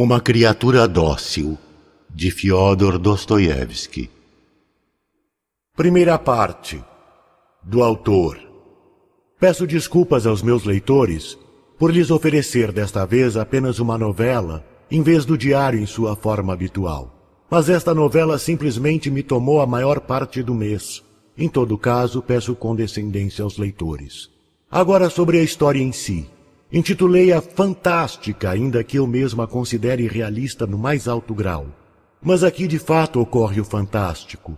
Uma criatura dócil de Fyodor Dostoiévski. Primeira parte do autor. Peço desculpas aos meus leitores por lhes oferecer desta vez apenas uma novela em vez do diário em sua forma habitual. Mas esta novela simplesmente me tomou a maior parte do mês. Em todo caso, peço condescendência aos leitores. Agora sobre a história em si. Intitulei-a fantástica, ainda que eu mesmo a considere realista no mais alto grau. Mas aqui de fato ocorre o fantástico.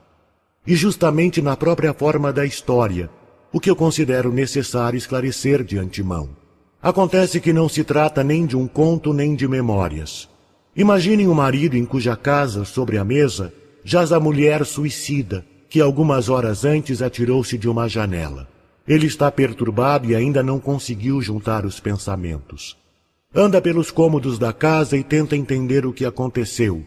E justamente na própria forma da história, o que eu considero necessário esclarecer de antemão. Acontece que não se trata nem de um conto nem de memórias. Imaginem um marido em cuja casa, sobre a mesa, jaz a mulher suicida, que algumas horas antes atirou-se de uma janela. Ele está perturbado e ainda não conseguiu juntar os pensamentos. Anda pelos cômodos da casa e tenta entender o que aconteceu.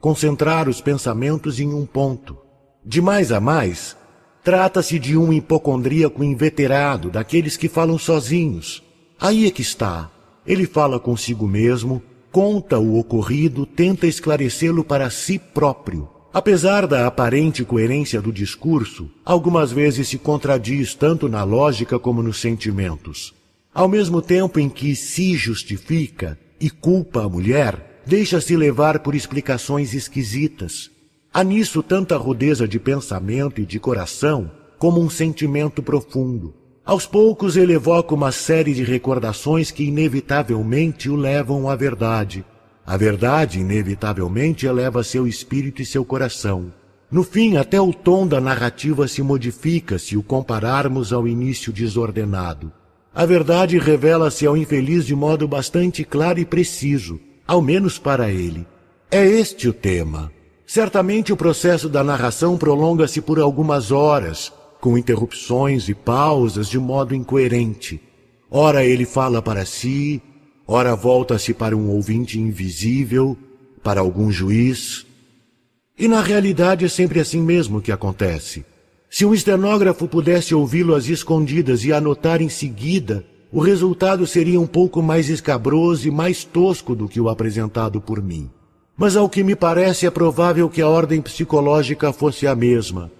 Concentrar os pensamentos em um ponto. De mais a mais, trata-se de um hipocondríaco inveterado, daqueles que falam sozinhos. Aí é que está. Ele fala consigo mesmo, conta o ocorrido, tenta esclarecê-lo para si próprio. Apesar da aparente coerência do discurso, algumas vezes se contradiz tanto na lógica como nos sentimentos. Ao mesmo tempo em que se justifica e culpa a mulher, deixa-se levar por explicações esquisitas. Há nisso tanta rudeza de pensamento e de coração como um sentimento profundo. Aos poucos ele evoca uma série de recordações que inevitavelmente o levam à verdade, a verdade, inevitavelmente, eleva seu espírito e seu coração. No fim, até o tom da narrativa se modifica se o compararmos ao início desordenado. A verdade revela-se ao infeliz de modo bastante claro e preciso, ao menos para ele. É este o tema. Certamente o processo da narração prolonga-se por algumas horas, com interrupções e pausas de modo incoerente. Ora ele fala para si, ora volta-se para um ouvinte invisível, para algum juiz. E na realidade é sempre assim mesmo que acontece. Se um estenógrafo pudesse ouvi-lo às escondidas e anotar em seguida, o resultado seria um pouco mais escabroso e mais tosco do que o apresentado por mim. Mas ao que me parece é provável que a ordem psicológica fosse a mesma.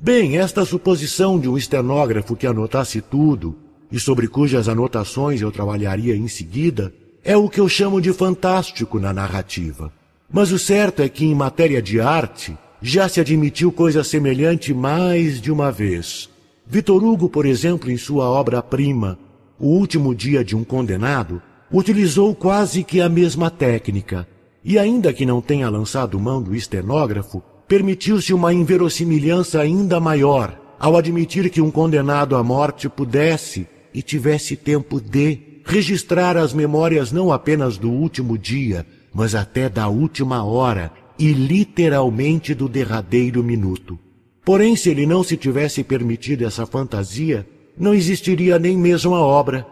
Bem, esta suposição de um estenógrafo que anotasse tudo e sobre cujas anotações eu trabalharia em seguida, é o que eu chamo de fantástico na narrativa. Mas o certo é que, em matéria de arte, já se admitiu coisa semelhante mais de uma vez. Vitor Hugo, por exemplo, em sua obra-prima, O Último Dia de um Condenado, utilizou quase que a mesma técnica, e ainda que não tenha lançado mão do estenógrafo, permitiu-se uma inverossimilhança ainda maior ao admitir que um condenado à morte pudesse, e tivesse tempo de registrar as memórias não apenas do último dia, mas até da última hora e literalmente do derradeiro minuto. Porém, se ele não se tivesse permitido essa fantasia, não existiria nem mesmo a obra,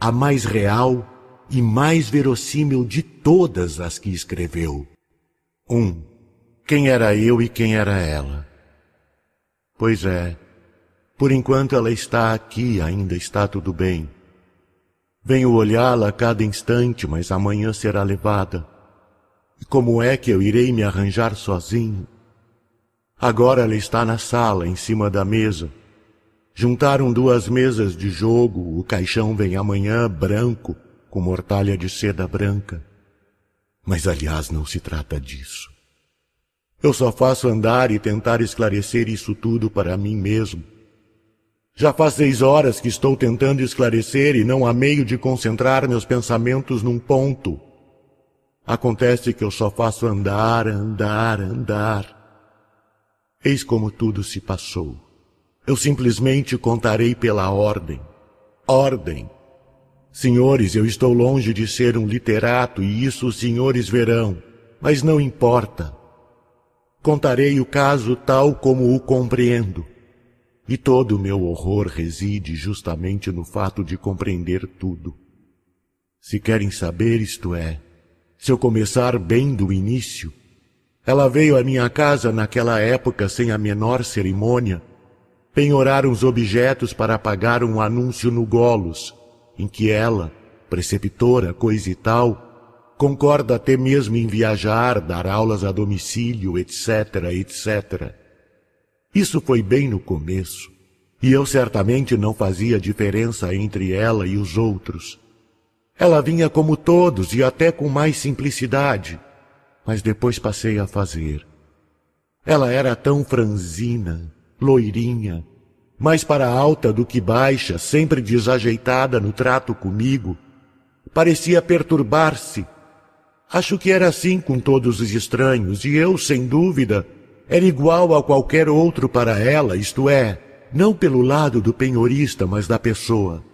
a mais real e mais verossímil de todas as que escreveu. 1. Um, quem era eu e quem era ela? Pois é, por enquanto ela está aqui, ainda está tudo bem. Venho olhá-la a cada instante, mas amanhã será levada. E como é que eu irei me arranjar sozinho? Agora ela está na sala, em cima da mesa. Juntaram duas mesas de jogo, o caixão vem amanhã branco, com mortalha de seda branca. Mas aliás, não se trata disso. Eu só faço andar e tentar esclarecer isso tudo para mim mesmo. Já faz seis horas que estou tentando esclarecer e não há meio de concentrar meus pensamentos num ponto. Acontece que eu só faço andar, andar, andar. Eis como tudo se passou. Eu simplesmente contarei pela ordem. Ordem. Senhores, eu estou longe de ser um literato e isso os senhores verão, mas não importa. Contarei o caso tal como o compreendo. E todo o meu horror reside justamente no fato de compreender tudo. Se querem saber, isto é, se eu começar bem do início, ela veio à minha casa naquela época sem a menor cerimônia, penhorar uns objetos para pagar um anúncio no Golos, em que ela, preceptora, coisa e tal, concorda até mesmo em viajar, dar aulas a domicílio, etc., etc. Isso foi bem no começo, e eu certamente não fazia diferença entre ela e os outros. Ela vinha como todos e até com mais simplicidade, mas depois passei a fazer. Ela era tão franzina, loirinha, mais para alta do que baixa, sempre desajeitada no trato comigo, parecia perturbar-se. Acho que era assim com todos os estranhos, e eu, sem dúvida, era igual a qualquer outro para ela, isto é, não pelo lado do penhorista, mas da pessoa.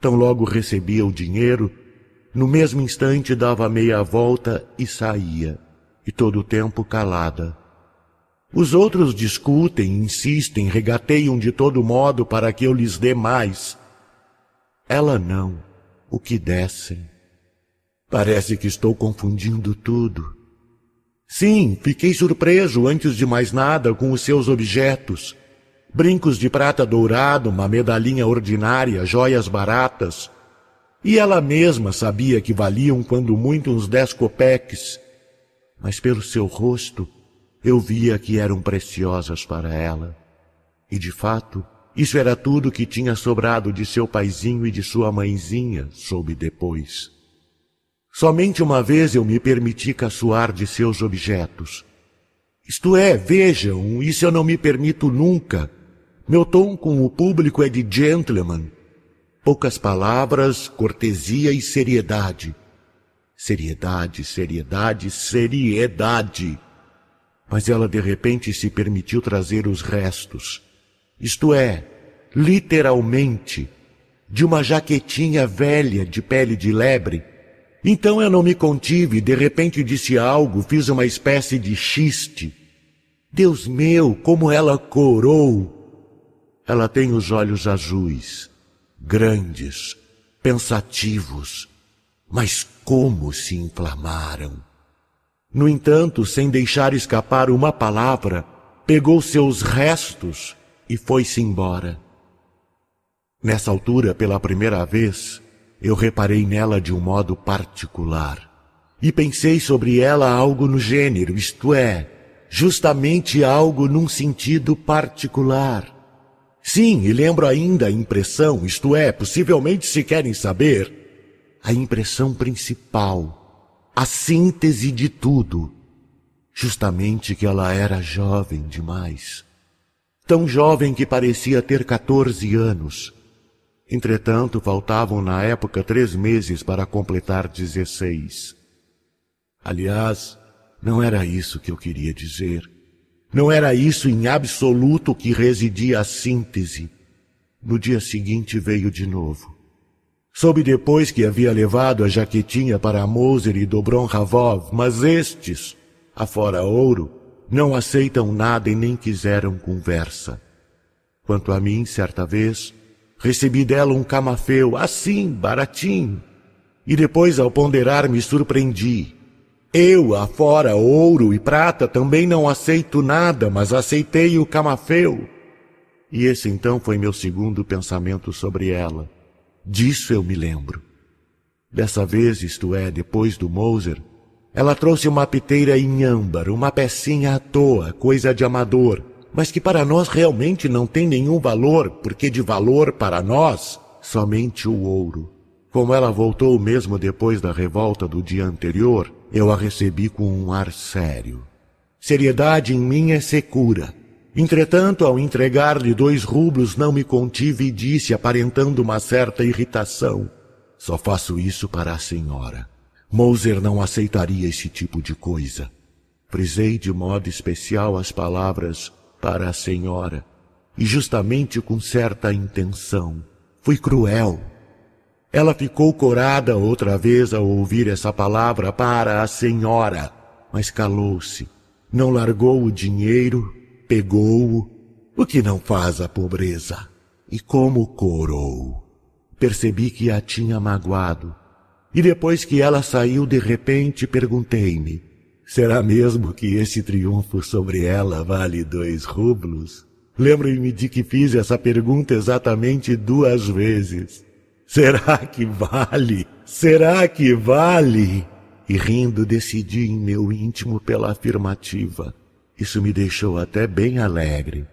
Tão logo recebia o dinheiro, no mesmo instante dava meia volta e saía, e todo o tempo calada. Os outros discutem, insistem, regateiam de todo modo para que eu lhes dê mais. Ela não, o que dessem. Parece que estou confundindo tudo. Sim, fiquei surpreso, antes de mais nada, com os seus objetos. Brincos de prata dourado, uma medalhinha ordinária, joias baratas. E ela mesma sabia que valiam quando muito uns dez copeques. Mas pelo seu rosto, eu via que eram preciosas para ela. E de fato, isso era tudo que tinha sobrado de seu paizinho e de sua mãezinha, soube depois. Somente uma vez eu me permiti caçoar de seus objetos. Isto é, vejam, isso eu não me permito nunca. Meu tom com o público é de gentleman. Poucas palavras, cortesia e seriedade. Seriedade, seriedade, seriedade. Mas ela de repente se permitiu trazer os restos. Isto é, literalmente, de uma jaquetinha velha de pele de lebre então eu não me contive, de repente disse algo, fiz uma espécie de chiste. Deus meu, como ela corou! Ela tem os olhos azuis, grandes, pensativos, mas como se inflamaram! No entanto, sem deixar escapar uma palavra, pegou seus restos e foi-se embora. Nessa altura, pela primeira vez, eu reparei nela de um modo particular. E pensei sobre ela algo no gênero, isto é, justamente algo num sentido particular. Sim, e lembro ainda a impressão, isto é, possivelmente se querem saber, a impressão principal, a síntese de tudo, justamente que ela era jovem demais. Tão jovem que parecia ter 14 anos Entretanto, faltavam na época três meses para completar dezesseis. Aliás, não era isso que eu queria dizer. Não era isso em absoluto que residia a síntese. No dia seguinte veio de novo. Soube depois que havia levado a jaquetinha para Moser e Dobron Ravov, mas estes, afora ouro, não aceitam nada e nem quiseram conversa. Quanto a mim, certa vez, Recebi dela um camafeu, assim, baratinho. E depois, ao ponderar, me surpreendi. Eu, afora ouro e prata, também não aceito nada, mas aceitei o camafeu. E esse então foi meu segundo pensamento sobre ela. Disso eu me lembro. Dessa vez, isto é, depois do Moser, ela trouxe uma piteira em âmbar uma pecinha à toa, coisa de amador, mas que para nós realmente não tem nenhum valor, porque de valor para nós somente o ouro. Como ela voltou mesmo depois da revolta do dia anterior, eu a recebi com um ar sério. Seriedade em mim é secura. Entretanto, ao entregar-lhe dois rublos, não me contive e disse, aparentando uma certa irritação: Só faço isso para a senhora. Moser não aceitaria esse tipo de coisa. Frisei de modo especial as palavras para a senhora, e justamente com certa intenção. Fui cruel. Ela ficou corada outra vez ao ouvir essa palavra para a senhora, mas calou-se. Não largou o dinheiro, pegou-o, o que não faz a pobreza. E como corou. Percebi que a tinha magoado. E depois que ela saiu de repente, perguntei-me: Será mesmo que esse triunfo sobre ela vale dois rublos? Lembro-me de que fiz essa pergunta exatamente duas vezes. Será que vale? Será que vale? E rindo decidi em meu íntimo pela afirmativa. Isso me deixou até bem alegre.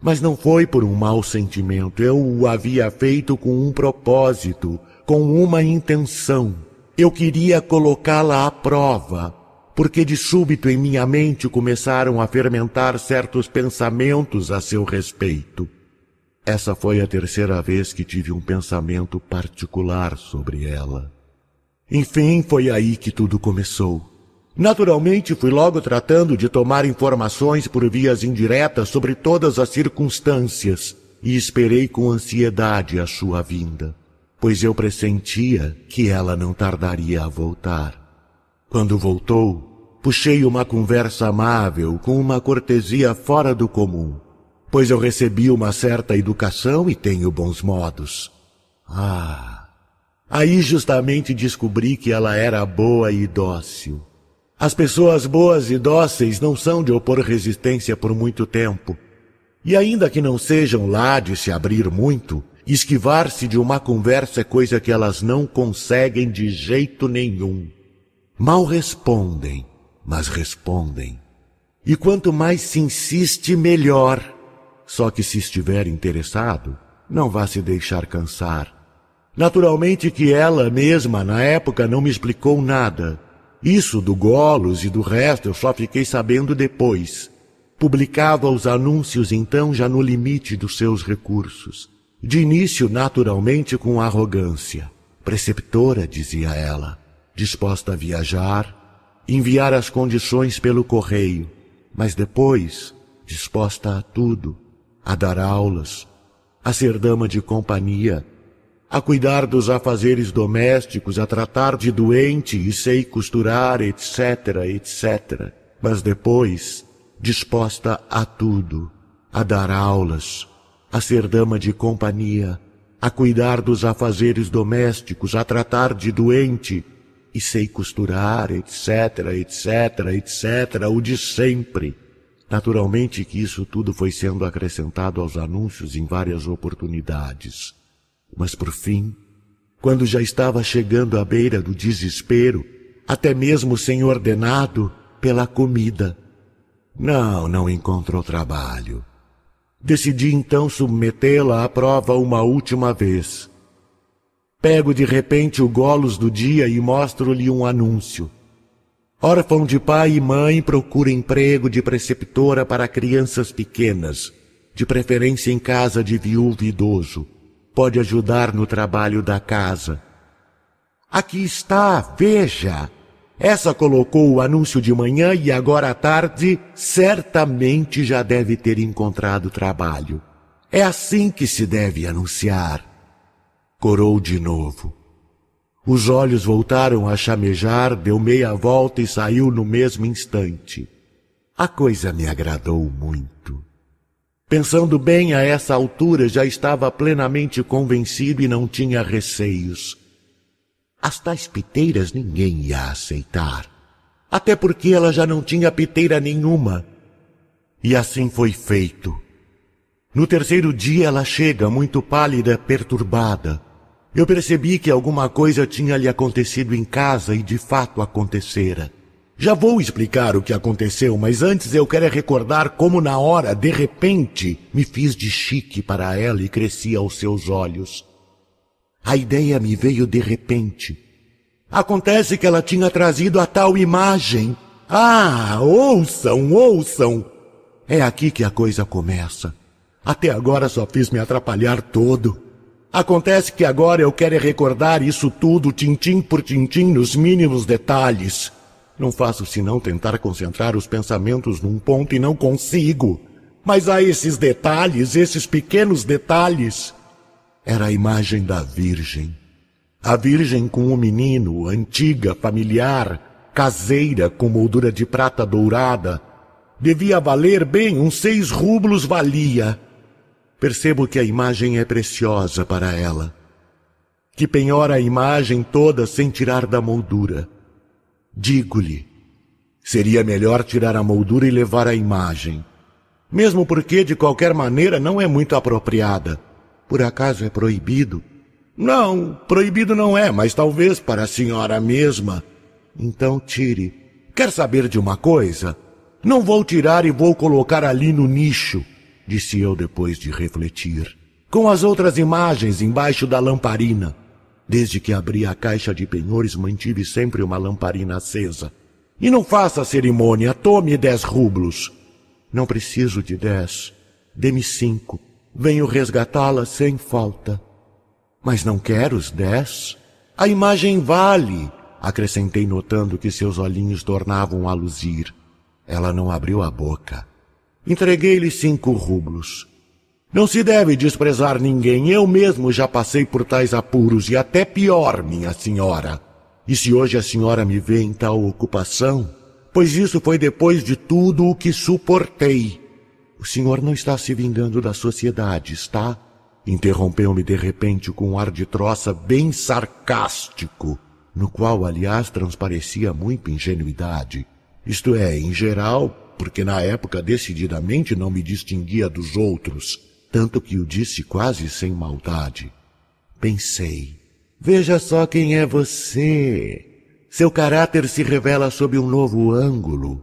Mas não foi por um mau sentimento, eu o havia feito com um propósito, com uma intenção. Eu queria colocá-la à prova, porque de súbito em minha mente começaram a fermentar certos pensamentos a seu respeito. Essa foi a terceira vez que tive um pensamento particular sobre ela. Enfim, foi aí que tudo começou. Naturalmente, fui logo tratando de tomar informações por vias indiretas sobre todas as circunstâncias e esperei com ansiedade a sua vinda, pois eu pressentia que ela não tardaria a voltar. Quando voltou, puxei uma conversa amável com uma cortesia fora do comum, pois eu recebi uma certa educação e tenho bons modos. Ah! Aí justamente descobri que ela era boa e dócil. As pessoas boas e dóceis não são de opor resistência por muito tempo. E ainda que não sejam lá de se abrir muito, esquivar-se de uma conversa é coisa que elas não conseguem de jeito nenhum. Mal respondem mas respondem. E quanto mais se insiste, melhor. Só que se estiver interessado, não vá se deixar cansar. Naturalmente que ela mesma, na época, não me explicou nada. Isso do Golos e do resto eu só fiquei sabendo depois. Publicava os anúncios então já no limite dos seus recursos. De início, naturalmente, com arrogância. Preceptora, dizia ela, disposta a viajar, enviar as condições pelo correio, mas depois, disposta a tudo, a dar aulas, a ser dama de companhia, a cuidar dos afazeres domésticos, a tratar de doente e sei costurar, etc., etc. Mas depois, disposta a tudo, a dar aulas, a ser dama de companhia, a cuidar dos afazeres domésticos, a tratar de doente e sei costurar, etc, etc, etc, o de sempre. Naturalmente que isso tudo foi sendo acrescentado aos anúncios em várias oportunidades. Mas por fim, quando já estava chegando à beira do desespero, até mesmo sem ordenado, pela comida. Não, não encontrou trabalho. Decidi então submetê-la à prova uma última vez. Pego de repente o golos do dia e mostro-lhe um anúncio. Órfão de pai e mãe procura emprego de preceptora para crianças pequenas, de preferência em casa de viúvo idoso. Pode ajudar no trabalho da casa. Aqui está, veja! Essa colocou o anúncio de manhã e agora à tarde certamente já deve ter encontrado trabalho. É assim que se deve anunciar corou de novo. Os olhos voltaram a chamejar, deu meia volta e saiu no mesmo instante. A coisa me agradou muito. Pensando bem a essa altura, já estava plenamente convencido e não tinha receios. As tais piteiras ninguém ia aceitar, até porque ela já não tinha piteira nenhuma. E assim foi feito. No terceiro dia ela chega, muito pálida, perturbada. Eu percebi que alguma coisa tinha lhe acontecido em casa e de fato acontecera. Já vou explicar o que aconteceu, mas antes eu quero é recordar como na hora, de repente, me fiz de chique para ela e cresci aos seus olhos. A ideia me veio de repente. Acontece que ela tinha trazido a tal imagem. Ah, ouçam, ouçam! É aqui que a coisa começa. Até agora só fiz me atrapalhar todo. Acontece que agora eu quero é recordar isso tudo, tintim por tintim, nos mínimos detalhes. Não faço senão tentar concentrar os pensamentos num ponto e não consigo. Mas há esses detalhes, esses pequenos detalhes. Era a imagem da Virgem. A Virgem com o um menino, antiga, familiar, caseira, com moldura de prata dourada. Devia valer bem, uns seis rublos valia percebo que a imagem é preciosa para ela, que penhora a imagem toda sem tirar da moldura. Digo-lhe, seria melhor tirar a moldura e levar a imagem, mesmo porque de qualquer maneira não é muito apropriada. Por acaso é proibido? Não, proibido não é, mas talvez para a senhora mesma. Então tire. Quer saber de uma coisa? Não vou tirar e vou colocar ali no nicho disse eu depois de refletir, com as outras imagens embaixo da lamparina. Desde que abri a caixa de penhores, mantive sempre uma lamparina acesa. E não faça cerimônia, tome dez rublos. Não preciso de dez. Dê-me cinco. Venho resgatá-la sem falta. Mas não quero os dez. A imagem vale, acrescentei notando que seus olhinhos tornavam a luzir. Ela não abriu a boca. Entreguei-lhe cinco rublos. Não se deve desprezar ninguém. Eu mesmo já passei por tais apuros e até pior, minha senhora. E se hoje a senhora me vê em tal ocupação, pois isso foi depois de tudo o que suportei. O senhor não está se vingando da sociedade, está? Interrompeu-me de repente com um ar de troça bem sarcástico, no qual, aliás, transparecia muita ingenuidade. Isto é, em geral, porque na época decididamente não me distinguia dos outros, tanto que o disse quase sem maldade. Pensei, veja só quem é você. Seu caráter se revela sob um novo ângulo.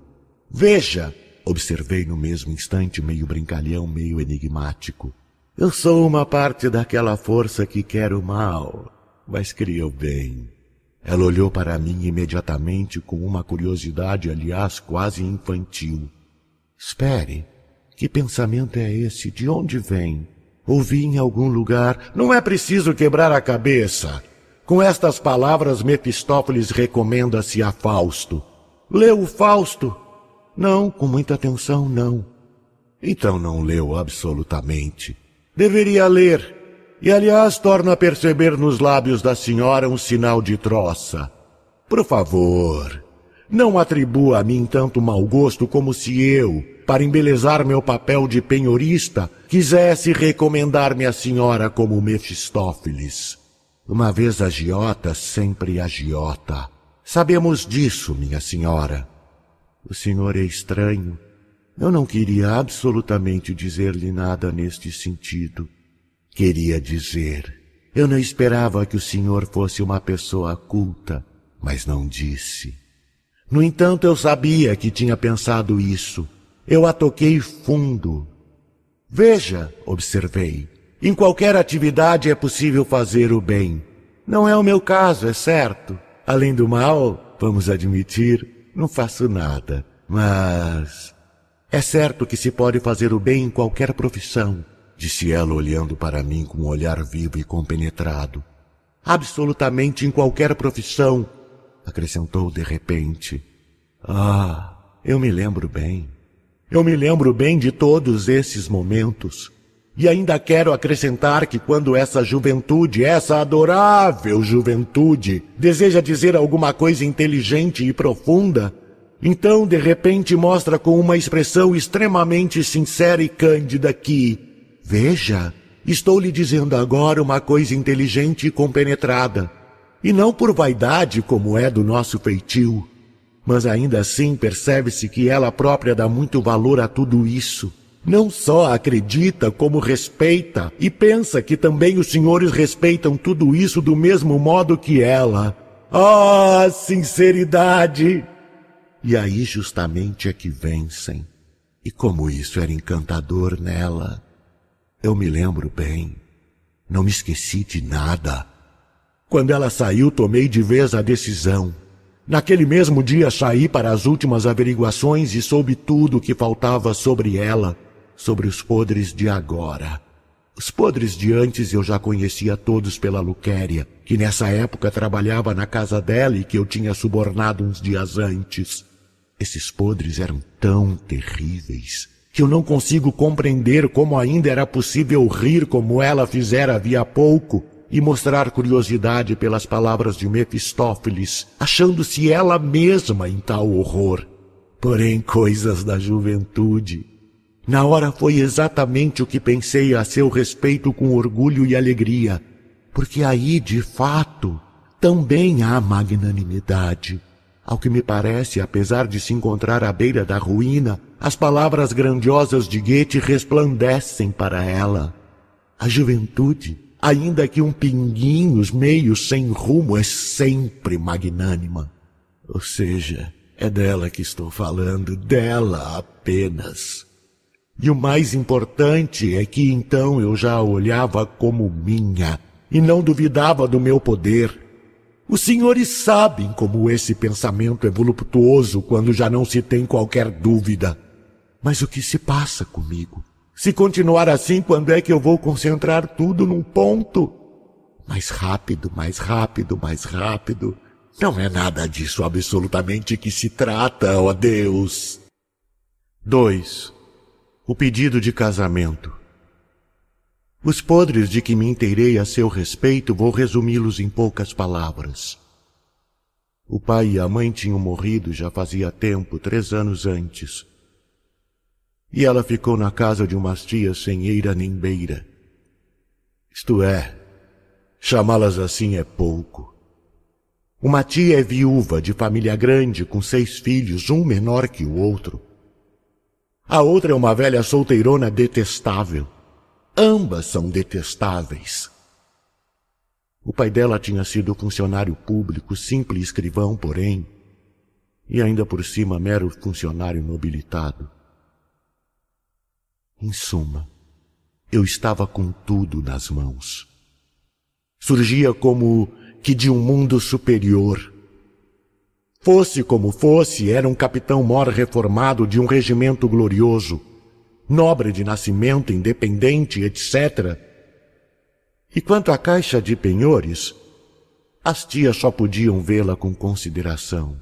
Veja, observei no mesmo instante, meio brincalhão, meio enigmático. Eu sou uma parte daquela força que quer o mal, mas cria o bem. Ela olhou para mim imediatamente com uma curiosidade, aliás, quase infantil. Espere, que pensamento é esse? De onde vem? Ouvi em algum lugar. Não é preciso quebrar a cabeça. Com estas palavras, Mephistófeles recomenda-se a Fausto. Leu o Fausto? Não, com muita atenção, não. Então não leu absolutamente. Deveria ler e aliás torna a perceber nos lábios da senhora um sinal de troça. Por favor, não atribua a mim tanto mau gosto como se eu, para embelezar meu papel de penhorista, quisesse recomendar-me à senhora como Mefistófeles. Uma vez agiota, sempre agiota. Sabemos disso, minha senhora. O senhor é estranho. Eu não queria absolutamente dizer-lhe nada neste sentido. Queria dizer, eu não esperava que o senhor fosse uma pessoa culta, mas não disse. No entanto, eu sabia que tinha pensado isso. Eu a toquei fundo. Veja, observei, em qualquer atividade é possível fazer o bem. Não é o meu caso, é certo. Além do mal, vamos admitir, não faço nada. Mas é certo que se pode fazer o bem em qualquer profissão disse ela olhando para mim com um olhar vivo e compenetrado. Absolutamente em qualquer profissão, acrescentou de repente. Ah, eu me lembro bem. Eu me lembro bem de todos esses momentos. E ainda quero acrescentar que quando essa juventude, essa adorável juventude, deseja dizer alguma coisa inteligente e profunda, então de repente mostra com uma expressão extremamente sincera e cândida que, Veja, estou lhe dizendo agora uma coisa inteligente e compenetrada, e não por vaidade como é do nosso feitio, mas ainda assim percebe-se que ela própria dá muito valor a tudo isso. Não só acredita, como respeita, e pensa que também os senhores respeitam tudo isso do mesmo modo que ela. Ah, oh, sinceridade! E aí justamente é que vencem. E como isso era encantador nela. Eu me lembro bem. Não me esqueci de nada. Quando ela saiu, tomei de vez a decisão. Naquele mesmo dia saí para as últimas averiguações e soube tudo o que faltava sobre ela, sobre os podres de agora. Os podres de antes eu já conhecia todos pela Luquéria, que nessa época trabalhava na casa dela e que eu tinha subornado uns dias antes. Esses podres eram tão terríveis que eu não consigo compreender como ainda era possível rir como ela fizera havia pouco e mostrar curiosidade pelas palavras de Mefistófeles, achando-se ela mesma em tal horror. Porém, coisas da juventude. Na hora foi exatamente o que pensei a seu respeito com orgulho e alegria, porque aí, de fato, também há magnanimidade. Ao que me parece, apesar de se encontrar à beira da ruína, as palavras grandiosas de Goethe resplandecem para ela. A juventude, ainda que um pinguinho meio sem rumo, é sempre magnânima. Ou seja, é dela que estou falando, dela apenas. E o mais importante é que então eu já a olhava como minha e não duvidava do meu poder. Os senhores sabem como esse pensamento é voluptuoso quando já não se tem qualquer dúvida. Mas o que se passa comigo? Se continuar assim, quando é que eu vou concentrar tudo num ponto? Mais rápido, mais rápido, mais rápido. Não é nada disso absolutamente que se trata, ó Deus. 2. O pedido de casamento. Os podres de que me inteirei a seu respeito vou resumi-los em poucas palavras. O pai e a mãe tinham morrido já fazia tempo, três anos antes. E ela ficou na casa de umas tias sem eira nem beira. Isto é, chamá-las assim é pouco. Uma tia é viúva, de família grande, com seis filhos, um menor que o outro. A outra é uma velha solteirona detestável. Ambas são detestáveis. O pai dela tinha sido funcionário público, simples escrivão, porém, e ainda por cima mero funcionário nobilitado. Em suma, eu estava com tudo nas mãos. Surgia como que de um mundo superior. Fosse como fosse, era um capitão mor reformado de um regimento glorioso nobre de nascimento, independente, etc. E quanto à caixa de penhores, as tias só podiam vê-la com consideração.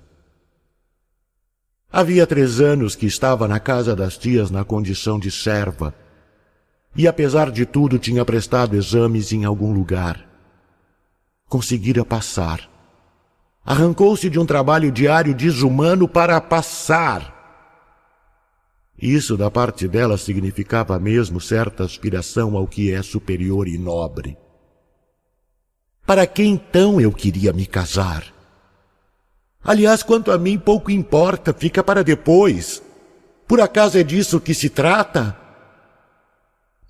Havia três anos que estava na casa das tias na condição de serva, e apesar de tudo tinha prestado exames em algum lugar. Conseguira passar. Arrancou-se de um trabalho diário desumano para passar isso da parte dela significava mesmo certa aspiração ao que é superior e nobre. Para que então eu queria me casar? Aliás, quanto a mim, pouco importa, fica para depois. Por acaso é disso que se trata?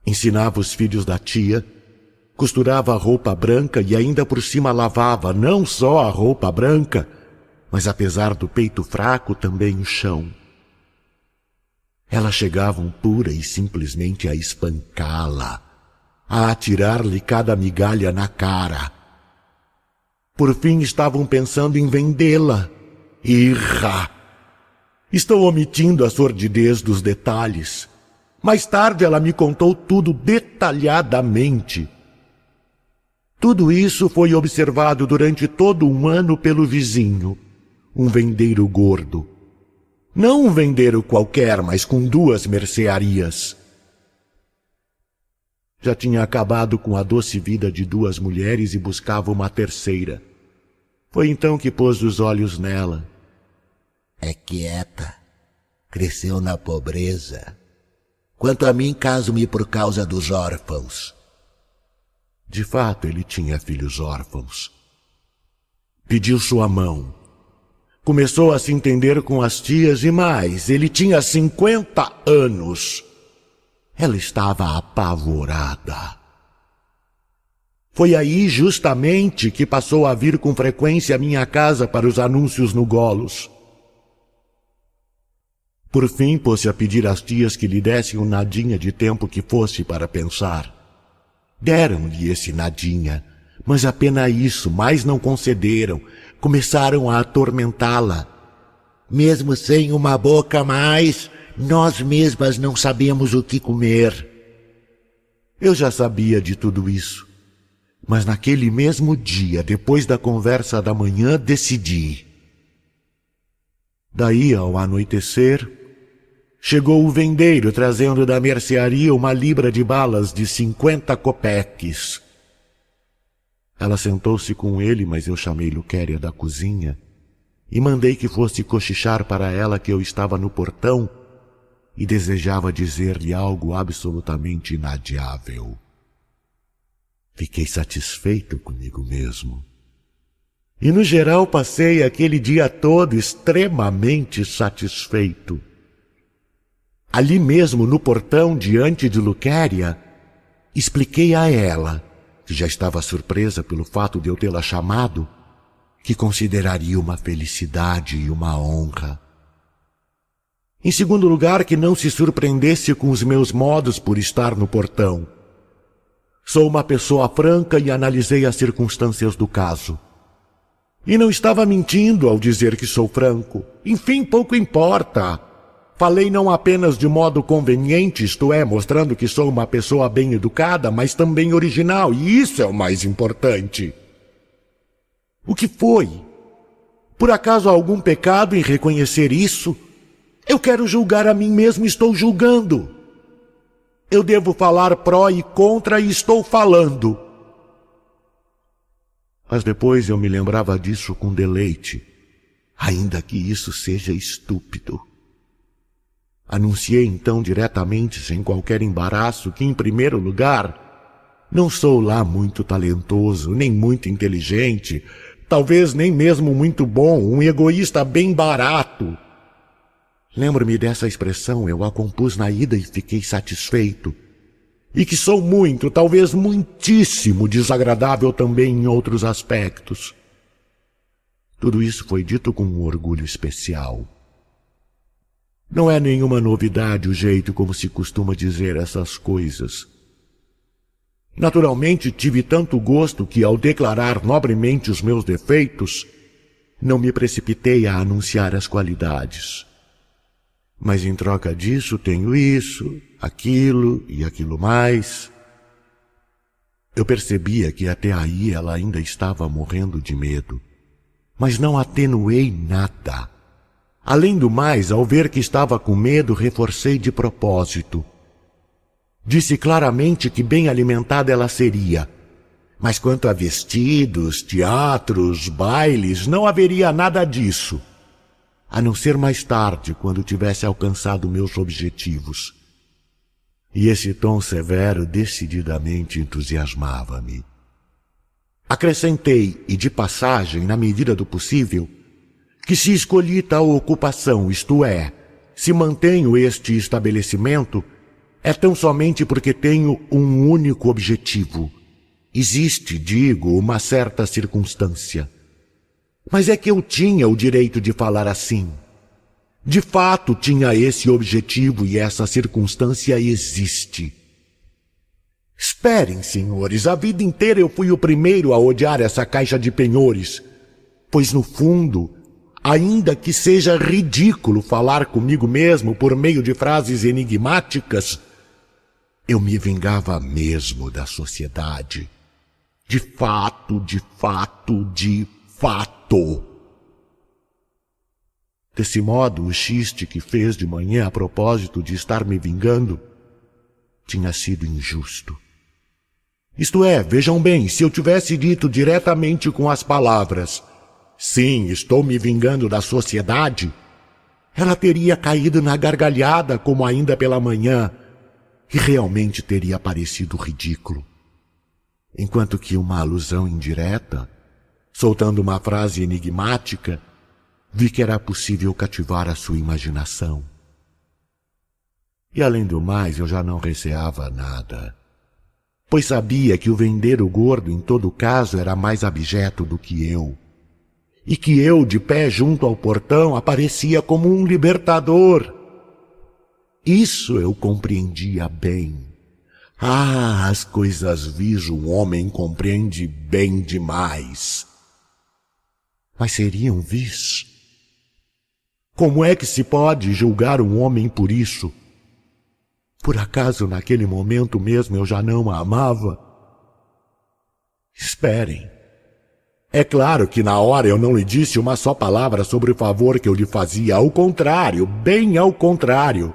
Ensinava os filhos da tia, costurava a roupa branca e ainda por cima lavava não só a roupa branca, mas apesar do peito fraco, também o chão. Elas chegavam pura e simplesmente a espancá-la, a atirar-lhe cada migalha na cara. Por fim estavam pensando em vendê-la. Irra! Estou omitindo a sordidez dos detalhes. Mais tarde ela me contou tudo detalhadamente. Tudo isso foi observado durante todo um ano pelo vizinho, um vendeiro gordo, não um vendeiro qualquer, mas com duas mercearias. Já tinha acabado com a doce vida de duas mulheres e buscava uma terceira. Foi então que pôs os olhos nela. É quieta. Cresceu na pobreza. Quanto a mim, caso-me por causa dos órfãos. De fato, ele tinha filhos órfãos. Pediu sua mão. Começou a se entender com as tias e mais, ele tinha 50 anos. Ela estava apavorada. Foi aí justamente que passou a vir com frequência à minha casa para os anúncios no Golos. Por fim, pôs-se a pedir às tias que lhe dessem um nadinha de tempo que fosse para pensar. Deram-lhe esse nadinha, mas apenas isso, mais não concederam, começaram a atormentá-la. Mesmo sem uma boca a mais, nós mesmas não sabemos o que comer. Eu já sabia de tudo isso, mas naquele mesmo dia, depois da conversa da manhã, decidi. Daí, ao anoitecer, chegou o vendeiro trazendo da mercearia uma libra de balas de cinquenta copeques. Ela sentou-se com ele, mas eu chamei Luquéria da cozinha e mandei que fosse cochichar para ela que eu estava no portão e desejava dizer-lhe algo absolutamente inadiável. Fiquei satisfeito comigo mesmo. E no geral passei aquele dia todo extremamente satisfeito. Ali mesmo no portão diante de Luquéria, expliquei a ela que já estava surpresa pelo fato de eu tê-la chamado, que consideraria uma felicidade e uma honra. Em segundo lugar, que não se surpreendesse com os meus modos por estar no portão. Sou uma pessoa franca e analisei as circunstâncias do caso. E não estava mentindo ao dizer que sou franco. Enfim, pouco importa. Falei não apenas de modo conveniente, isto é, mostrando que sou uma pessoa bem educada, mas também original, e isso é o mais importante. O que foi? Por acaso há algum pecado em reconhecer isso? Eu quero julgar a mim mesmo, estou julgando. Eu devo falar pró e contra e estou falando. Mas depois eu me lembrava disso com deleite, ainda que isso seja estúpido. Anunciei então diretamente, sem qualquer embaraço, que, em primeiro lugar, não sou lá muito talentoso, nem muito inteligente, talvez nem mesmo muito bom, um egoísta bem barato. Lembro-me dessa expressão, eu a compus na ida e fiquei satisfeito. E que sou muito, talvez muitíssimo desagradável também em outros aspectos. Tudo isso foi dito com um orgulho especial não é nenhuma novidade o jeito como se costuma dizer essas coisas. Naturalmente, tive tanto gosto que, ao declarar nobremente os meus defeitos, não me precipitei a anunciar as qualidades. Mas em troca disso, tenho isso, aquilo e aquilo mais. Eu percebia que até aí ela ainda estava morrendo de medo, mas não atenuei nada. Além do mais, ao ver que estava com medo, reforcei de propósito. Disse claramente que bem alimentada ela seria. Mas quanto a vestidos, teatros, bailes, não haveria nada disso. A não ser mais tarde, quando tivesse alcançado meus objetivos. E esse tom severo decididamente entusiasmava-me. Acrescentei, e de passagem, na medida do possível, que se escolhi tal ocupação, isto é, se mantenho este estabelecimento, é tão somente porque tenho um único objetivo. Existe, digo, uma certa circunstância. Mas é que eu tinha o direito de falar assim. De fato, tinha esse objetivo e essa circunstância existe. Esperem, senhores, a vida inteira eu fui o primeiro a odiar essa caixa de penhores, pois no fundo ainda que seja ridículo falar comigo mesmo por meio de frases enigmáticas, eu me vingava mesmo da sociedade. De fato, de fato, de fato. Desse modo, o xiste que fez de manhã a propósito de estar me vingando tinha sido injusto. Isto é, vejam bem, se eu tivesse dito diretamente com as palavras, sim, estou me vingando da sociedade, ela teria caído na gargalhada como ainda pela manhã e realmente teria parecido ridículo. Enquanto que uma alusão indireta, soltando uma frase enigmática, vi que era possível cativar a sua imaginação. E além do mais, eu já não receava nada, pois sabia que o vendeiro gordo em todo caso era mais abjeto do que eu e que eu, de pé junto ao portão, aparecia como um libertador. Isso eu compreendia bem. Ah, as coisas vis o homem compreende bem demais. Mas seriam vis? Como é que se pode julgar um homem por isso? Por acaso naquele momento mesmo eu já não a amava? Esperem. É claro que na hora eu não lhe disse uma só palavra sobre o favor que eu lhe fazia, ao contrário, bem ao contrário.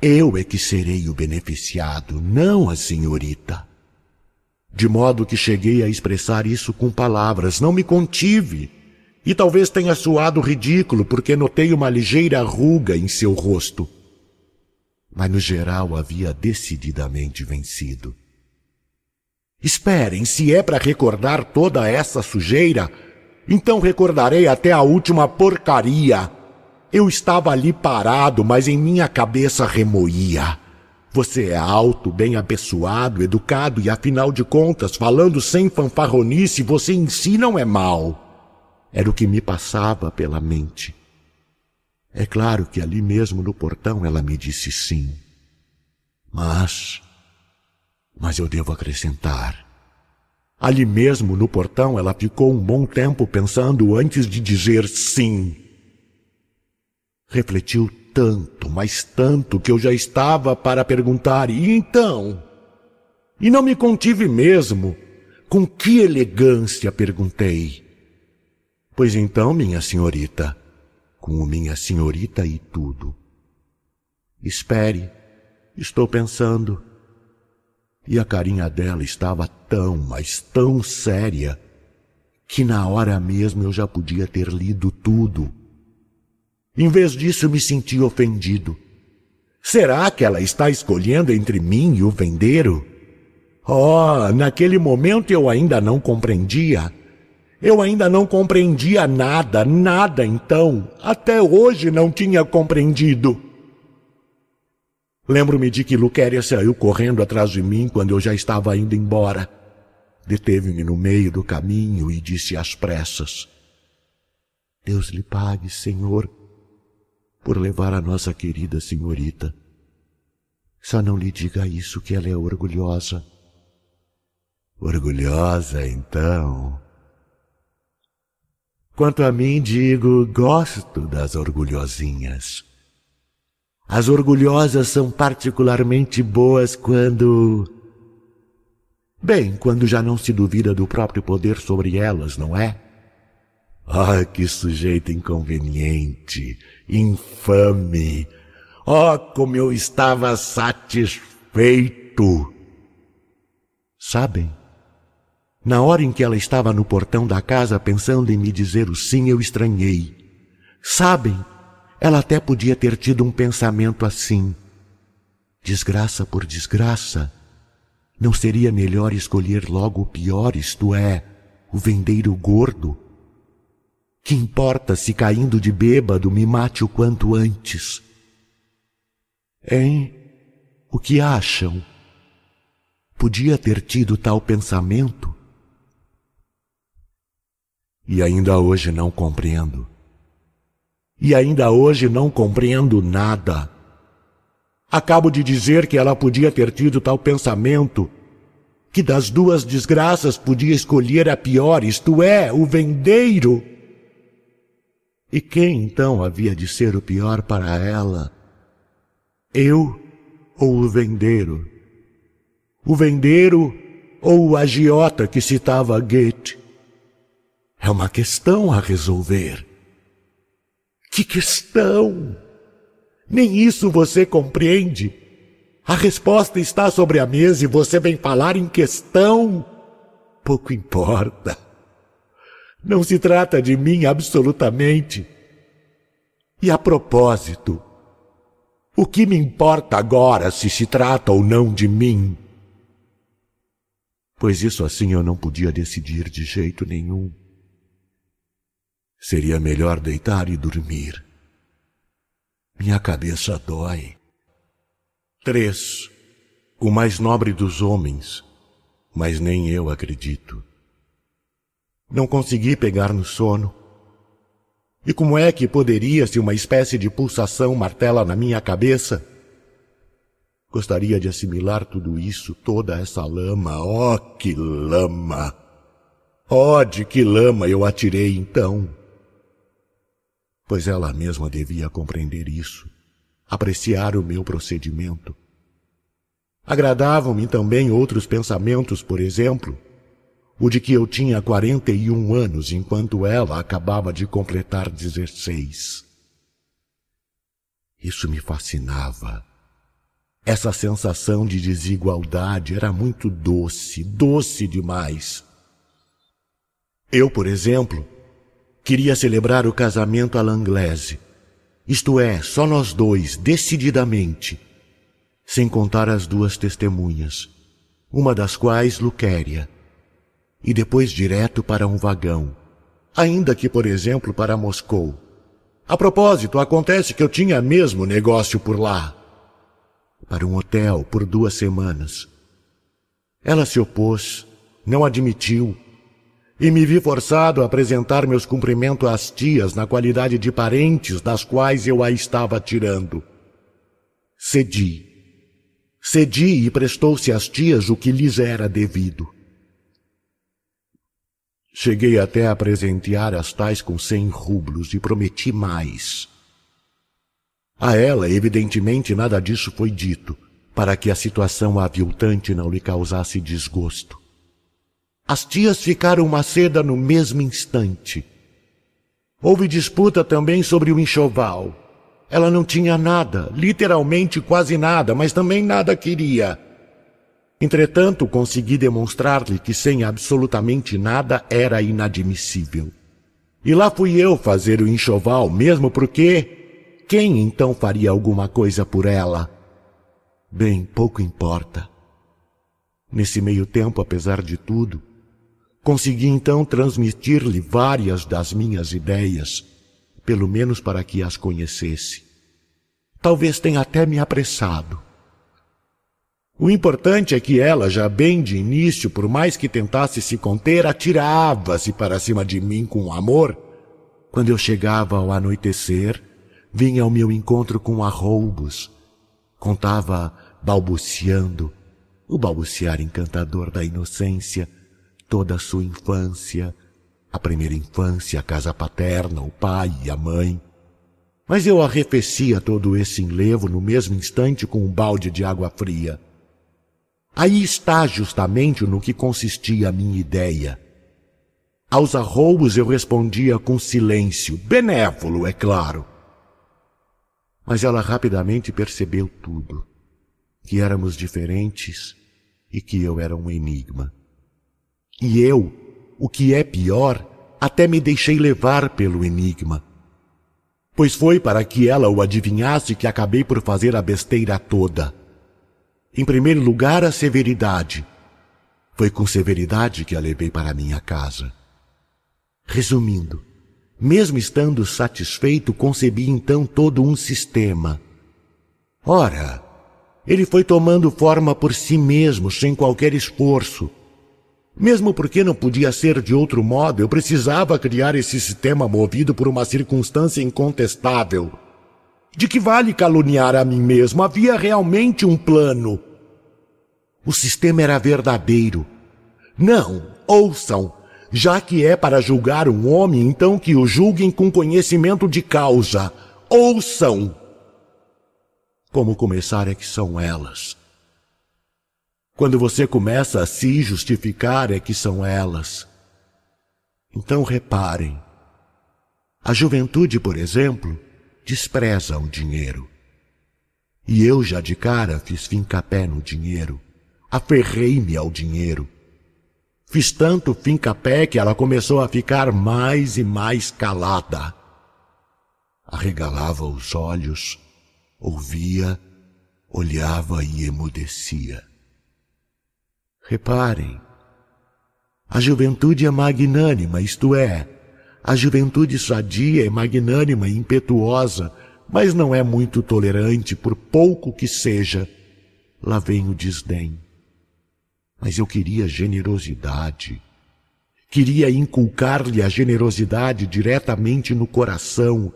Eu é que serei o beneficiado, não a senhorita. De modo que cheguei a expressar isso com palavras, não me contive. E talvez tenha suado ridículo porque notei uma ligeira ruga em seu rosto. Mas no geral havia decididamente vencido. Esperem, se é para recordar toda essa sujeira, então recordarei até a última porcaria. Eu estava ali parado, mas em minha cabeça remoía. Você é alto, bem abençoado, educado e, afinal de contas, falando sem fanfarronice, você em si não é mal. Era o que me passava pela mente. É claro que ali mesmo no portão ela me disse sim. Mas mas eu devo acrescentar. Ali mesmo no portão, ela ficou um bom tempo pensando antes de dizer sim. Refletiu tanto, mas tanto, que eu já estava para perguntar: e então? E não me contive mesmo. Com que elegância perguntei. Pois então, minha senhorita, com o minha senhorita e tudo. Espere, estou pensando e a carinha dela estava tão, mas tão séria, que na hora mesmo eu já podia ter lido tudo. Em vez disso, me senti ofendido. Será que ela está escolhendo entre mim e o vendeiro? Oh, naquele momento eu ainda não compreendia. Eu ainda não compreendia nada, nada então. Até hoje não tinha compreendido. Lembro-me de que Luquéria saiu correndo atrás de mim quando eu já estava indo embora. Deteve-me no meio do caminho e disse às pressas: Deus lhe pague, Senhor, por levar a nossa querida senhorita. Só não lhe diga isso que ela é orgulhosa. Orgulhosa, então? Quanto a mim, digo, gosto das orgulhosinhas. As orgulhosas são particularmente boas quando. Bem, quando já não se duvida do próprio poder sobre elas, não é? Ah, oh, que sujeito inconveniente, infame! Oh, como eu estava satisfeito! Sabem, na hora em que ela estava no portão da casa pensando em me dizer o sim, eu estranhei. Sabem ela até podia ter tido um pensamento assim: desgraça por desgraça. Não seria melhor escolher logo o pior, isto é, o vendeiro gordo? Que importa se caindo de bêbado me mate o quanto antes? Hein? O que acham? Podia ter tido tal pensamento? E ainda hoje não compreendo e ainda hoje não compreendo nada. Acabo de dizer que ela podia ter tido tal pensamento, que das duas desgraças podia escolher a pior, isto é, o vendeiro. E quem então havia de ser o pior para ela? Eu ou o vendeiro? O vendeiro ou o agiota que citava Goethe? É uma questão a resolver. Que questão! Nem isso você compreende. A resposta está sobre a mesa e você vem falar em questão. Pouco importa. Não se trata de mim absolutamente. E a propósito, o que me importa agora se se trata ou não de mim? Pois isso assim eu não podia decidir de jeito nenhum. Seria melhor deitar e dormir. Minha cabeça dói. 3. O mais nobre dos homens, mas nem eu acredito. Não consegui pegar no sono. E como é que poderia se uma espécie de pulsação martela na minha cabeça? Gostaria de assimilar tudo isso, toda essa lama. Oh, que lama! Oh, de que lama eu atirei então! pois ela mesma devia compreender isso, apreciar o meu procedimento. Agradavam-me também outros pensamentos, por exemplo, o de que eu tinha 41 anos enquanto ela acabava de completar 16. Isso me fascinava. Essa sensação de desigualdade era muito doce, doce demais. Eu, por exemplo, Queria celebrar o casamento à Langlese. Isto é, só nós dois, decididamente. Sem contar as duas testemunhas, uma das quais Luquéria. E depois direto para um vagão. Ainda que, por exemplo, para Moscou. A propósito, acontece que eu tinha mesmo negócio por lá. Para um hotel por duas semanas. Ela se opôs, não admitiu, e me vi forçado a apresentar meus cumprimentos às tias na qualidade de parentes das quais eu a estava tirando. Cedi. Cedi e prestou-se às tias o que lhes era devido. Cheguei até a presentear as tais com cem rublos e prometi mais. A ela, evidentemente, nada disso foi dito, para que a situação aviltante não lhe causasse desgosto. As tias ficaram maceda no mesmo instante. Houve disputa também sobre o enxoval. Ela não tinha nada, literalmente quase nada, mas também nada queria. Entretanto, consegui demonstrar-lhe que sem absolutamente nada era inadmissível. E lá fui eu fazer o enxoval, mesmo porque quem então faria alguma coisa por ela? Bem, pouco importa. Nesse meio tempo, apesar de tudo, Consegui então transmitir-lhe várias das minhas ideias, pelo menos para que as conhecesse. Talvez tenha até me apressado. O importante é que ela, já bem de início, por mais que tentasse se conter, atirava-se para cima de mim com amor. Quando eu chegava ao anoitecer, vinha ao meu encontro com arroubos. Contava balbuciando, o balbuciar encantador da inocência, toda a sua infância, a primeira infância, a casa paterna, o pai e a mãe. Mas eu arrefecia todo esse enlevo no mesmo instante com um balde de água fria. Aí está justamente no que consistia a minha ideia. Aos arroubos eu respondia com silêncio, benévolo, é claro. Mas ela rapidamente percebeu tudo: que éramos diferentes e que eu era um enigma. E eu, o que é pior, até me deixei levar pelo enigma. Pois foi para que ela o adivinhasse que acabei por fazer a besteira toda. Em primeiro lugar, a severidade. Foi com severidade que a levei para minha casa. Resumindo, mesmo estando satisfeito, concebi então todo um sistema. Ora, ele foi tomando forma por si mesmo, sem qualquer esforço mesmo porque não podia ser de outro modo, eu precisava criar esse sistema movido por uma circunstância incontestável. De que vale caluniar a mim mesmo? Havia realmente um plano. O sistema era verdadeiro. Não, ouçam. Já que é para julgar um homem, então que o julguem com conhecimento de causa. Ouçam! Como começar é que são elas quando você começa a se justificar, é que são elas. Então reparem. A juventude, por exemplo, despreza o dinheiro. E eu já de cara fiz fincapé no dinheiro. Aferrei-me ao dinheiro. Fiz tanto fincapé que ela começou a ficar mais e mais calada. Arregalava os olhos, ouvia, olhava e emudecia. Reparem, a juventude é magnânima, isto é, a juventude sadia é magnânima e impetuosa, mas não é muito tolerante, por pouco que seja. Lá vem o desdém. Mas eu queria generosidade. Queria inculcar-lhe a generosidade diretamente no coração,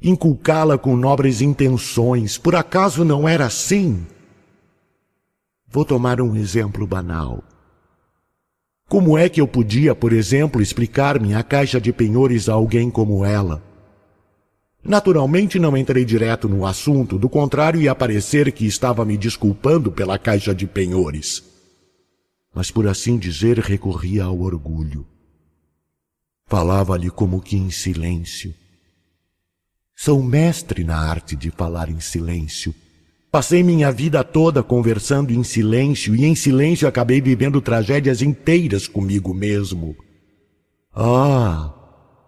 inculcá-la com nobres intenções. Por acaso não era assim? Vou tomar um exemplo banal. Como é que eu podia, por exemplo, explicar minha caixa de penhores a alguém como ela? Naturalmente não entrei direto no assunto, do contrário ia parecer que estava me desculpando pela caixa de penhores. Mas por assim dizer, recorria ao orgulho. Falava-lhe como que em silêncio. Sou mestre na arte de falar em silêncio, Passei minha vida toda conversando em silêncio e em silêncio acabei vivendo tragédias inteiras comigo mesmo. Ah,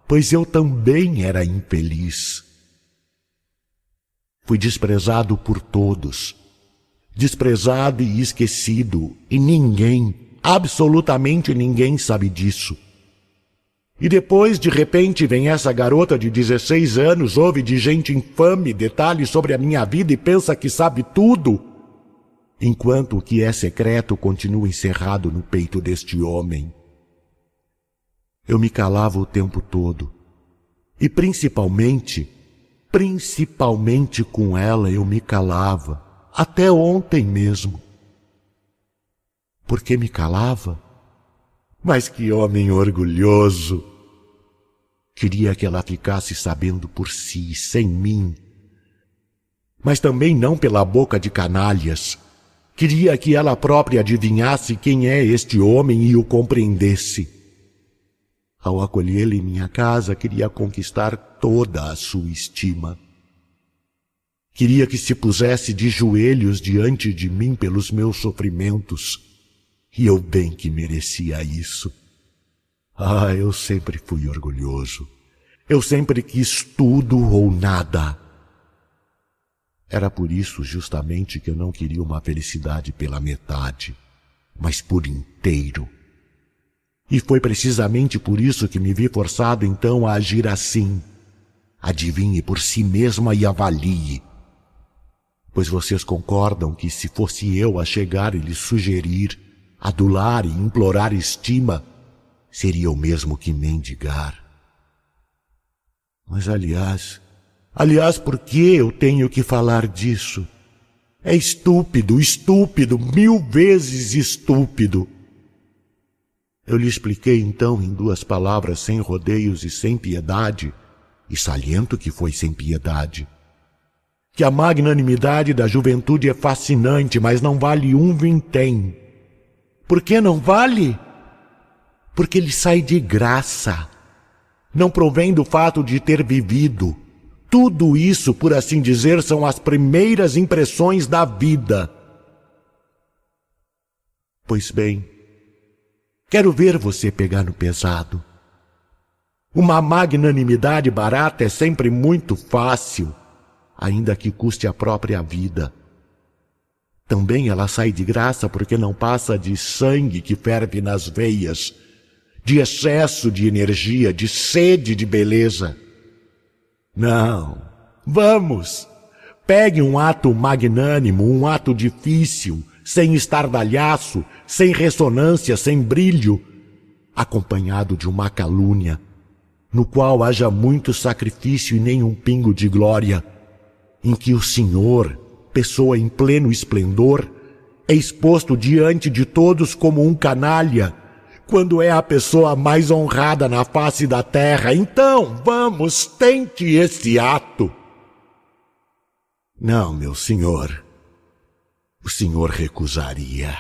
pois eu também era infeliz. Fui desprezado por todos, desprezado e esquecido, e ninguém, absolutamente ninguém sabe disso. E depois, de repente, vem essa garota de 16 anos, ouve de gente infame detalhes sobre a minha vida e pensa que sabe tudo. Enquanto o que é secreto continua encerrado no peito deste homem. Eu me calava o tempo todo. E principalmente, principalmente com ela eu me calava, até ontem mesmo. Por que me calava? Mas que homem orgulhoso! Queria que ela ficasse sabendo por si, sem mim. Mas também não pela boca de canalhas. Queria que ela própria adivinhasse quem é este homem e o compreendesse. Ao acolhê-lo em minha casa, queria conquistar toda a sua estima. Queria que se pusesse de joelhos diante de mim pelos meus sofrimentos e eu bem que merecia isso. Ah, eu sempre fui orgulhoso. Eu sempre quis tudo ou nada. Era por isso justamente que eu não queria uma felicidade pela metade, mas por inteiro. E foi precisamente por isso que me vi forçado então a agir assim. Adivinhe por si mesma e avalie. Pois vocês concordam que se fosse eu a chegar e lhe sugerir adular e implorar estima seria o mesmo que mendigar. Mas aliás, aliás, por que eu tenho que falar disso? É estúpido, estúpido, mil vezes estúpido. Eu lhe expliquei então em duas palavras sem rodeios e sem piedade, e saliento que foi sem piedade, que a magnanimidade da juventude é fascinante, mas não vale um vintém. Porque não vale? Porque ele sai de graça. Não provém do fato de ter vivido. Tudo isso, por assim dizer, são as primeiras impressões da vida. Pois bem, quero ver você pegar no pesado. Uma magnanimidade barata é sempre muito fácil, ainda que custe a própria vida. Também ela sai de graça porque não passa de sangue que ferve nas veias, de excesso de energia, de sede de beleza. Não, vamos! Pegue um ato magnânimo, um ato difícil, sem estardalhaço, sem ressonância, sem brilho, acompanhado de uma calúnia, no qual haja muito sacrifício e nenhum pingo de glória, em que o Senhor, pessoa em pleno esplendor, é exposto diante de todos como um canalha, quando é a pessoa mais honrada na face da terra. Então, vamos, tente esse ato. Não, meu senhor. O senhor recusaria.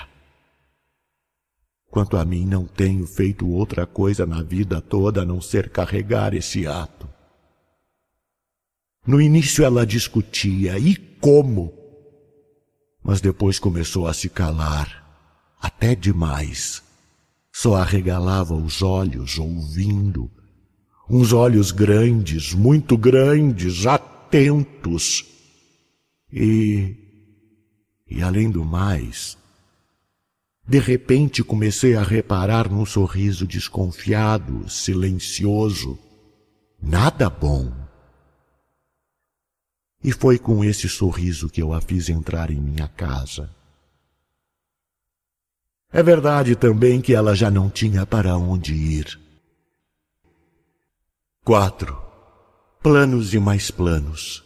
Quanto a mim, não tenho feito outra coisa na vida toda a não ser carregar esse ato. No início ela discutia, e como? mas depois começou a se calar, até demais. Só arregalava os olhos ouvindo. Uns olhos grandes, muito grandes, atentos. E. E além do mais, de repente comecei a reparar num sorriso desconfiado, silencioso. Nada bom e foi com esse sorriso que eu a fiz entrar em minha casa. É verdade também que ela já não tinha para onde ir. 4. Planos e mais planos.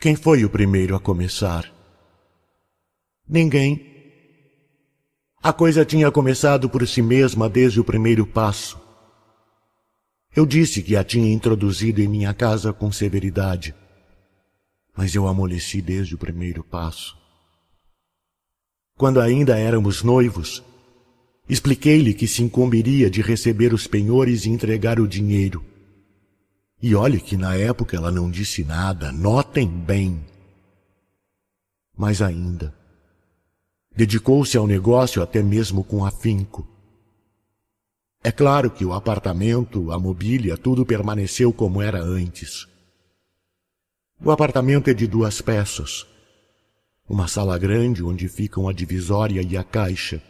Quem foi o primeiro a começar? Ninguém. A coisa tinha começado por si mesma desde o primeiro passo. Eu disse que a tinha introduzido em minha casa com severidade, mas eu amoleci desde o primeiro passo. Quando ainda éramos noivos, expliquei-lhe que se incumbiria de receber os penhores e entregar o dinheiro. E olhe que na época ela não disse nada, notem bem. Mas ainda, dedicou-se ao negócio até mesmo com afinco é claro que o apartamento, a mobília, tudo permaneceu como era antes. O apartamento é de duas peças. Uma sala grande onde ficam a divisória e a caixa.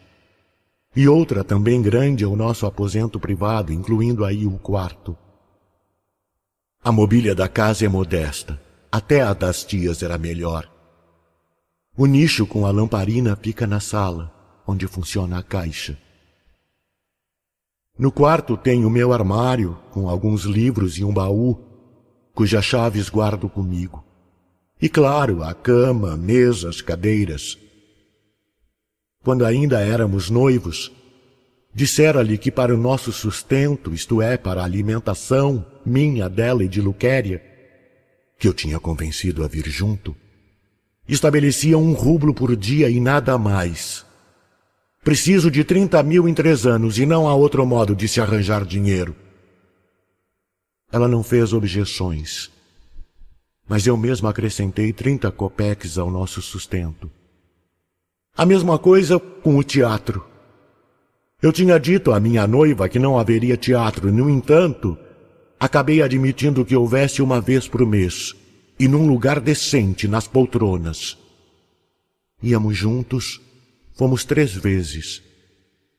E outra também grande é o nosso aposento privado, incluindo aí o quarto. A mobília da casa é modesta. Até a das tias era melhor. O nicho com a lamparina fica na sala, onde funciona a caixa. No quarto tenho meu armário, com alguns livros e um baú, cujas chaves guardo comigo. E claro, a cama, mesas, cadeiras. Quando ainda éramos noivos, dissera-lhe que para o nosso sustento, isto é, para a alimentação minha, dela e de Luquéria, que eu tinha convencido a vir junto, estabelecia um rublo por dia e nada mais. Preciso de 30 mil em três anos e não há outro modo de se arranjar dinheiro. Ela não fez objeções, mas eu mesmo acrescentei 30 copeques ao nosso sustento. A mesma coisa com o teatro. Eu tinha dito à minha noiva que não haveria teatro, no entanto, acabei admitindo que houvesse uma vez por mês, e num lugar decente, nas poltronas. Íamos juntos Fomos três vezes.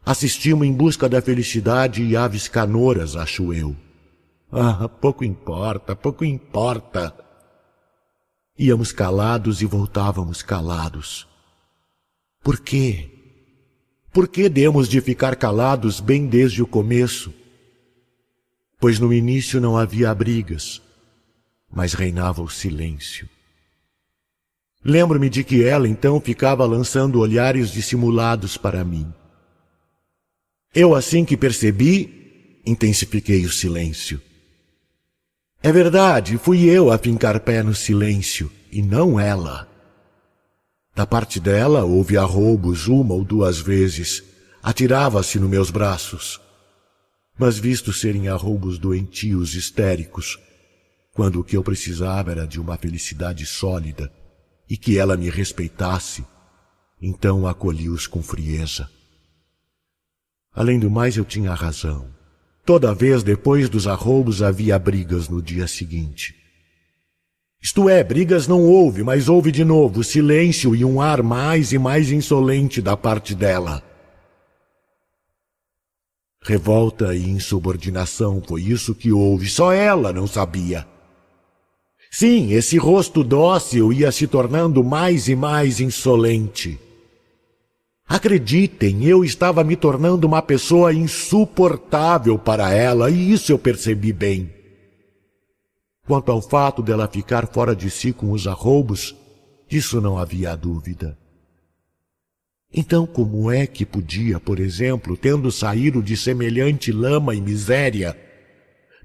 Assistimos em busca da felicidade e aves canoras, acho eu. Ah, pouco importa, pouco importa. Íamos calados e voltávamos calados. Por quê? Por que demos de ficar calados bem desde o começo? Pois no início não havia abrigas, mas reinava o silêncio. Lembro-me de que ela então ficava lançando olhares dissimulados para mim. Eu, assim que percebi, intensifiquei o silêncio. É verdade, fui eu a fincar pé no silêncio, e não ela. Da parte dela, houve arroubos uma ou duas vezes. Atirava-se nos meus braços. Mas visto serem arroubos doentios, histéricos, quando o que eu precisava era de uma felicidade sólida, e que ela me respeitasse, então acolhi-os com frieza. Além do mais, eu tinha razão. Toda vez depois dos arroubos havia brigas no dia seguinte. Isto é, brigas não houve, mas houve de novo silêncio e um ar mais e mais insolente da parte dela. Revolta e insubordinação foi isso que houve, só ela não sabia. Sim, esse rosto dócil ia se tornando mais e mais insolente. Acreditem, eu estava me tornando uma pessoa insuportável para ela, e isso eu percebi bem. Quanto ao fato dela ficar fora de si com os arroubos, isso não havia dúvida. Então, como é que podia, por exemplo, tendo saído de semelhante lama e miséria,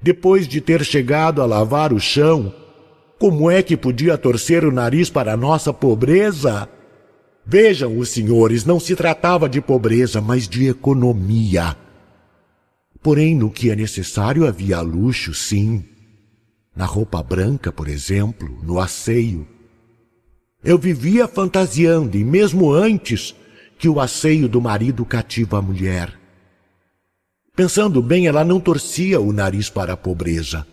depois de ter chegado a lavar o chão, como é que podia torcer o nariz para a nossa pobreza? Vejam, os senhores, não se tratava de pobreza, mas de economia. Porém, no que é necessário havia luxo, sim. Na roupa branca, por exemplo, no asseio. Eu vivia fantasiando, e mesmo antes, que o asseio do marido cativa a mulher. Pensando bem, ela não torcia o nariz para a pobreza,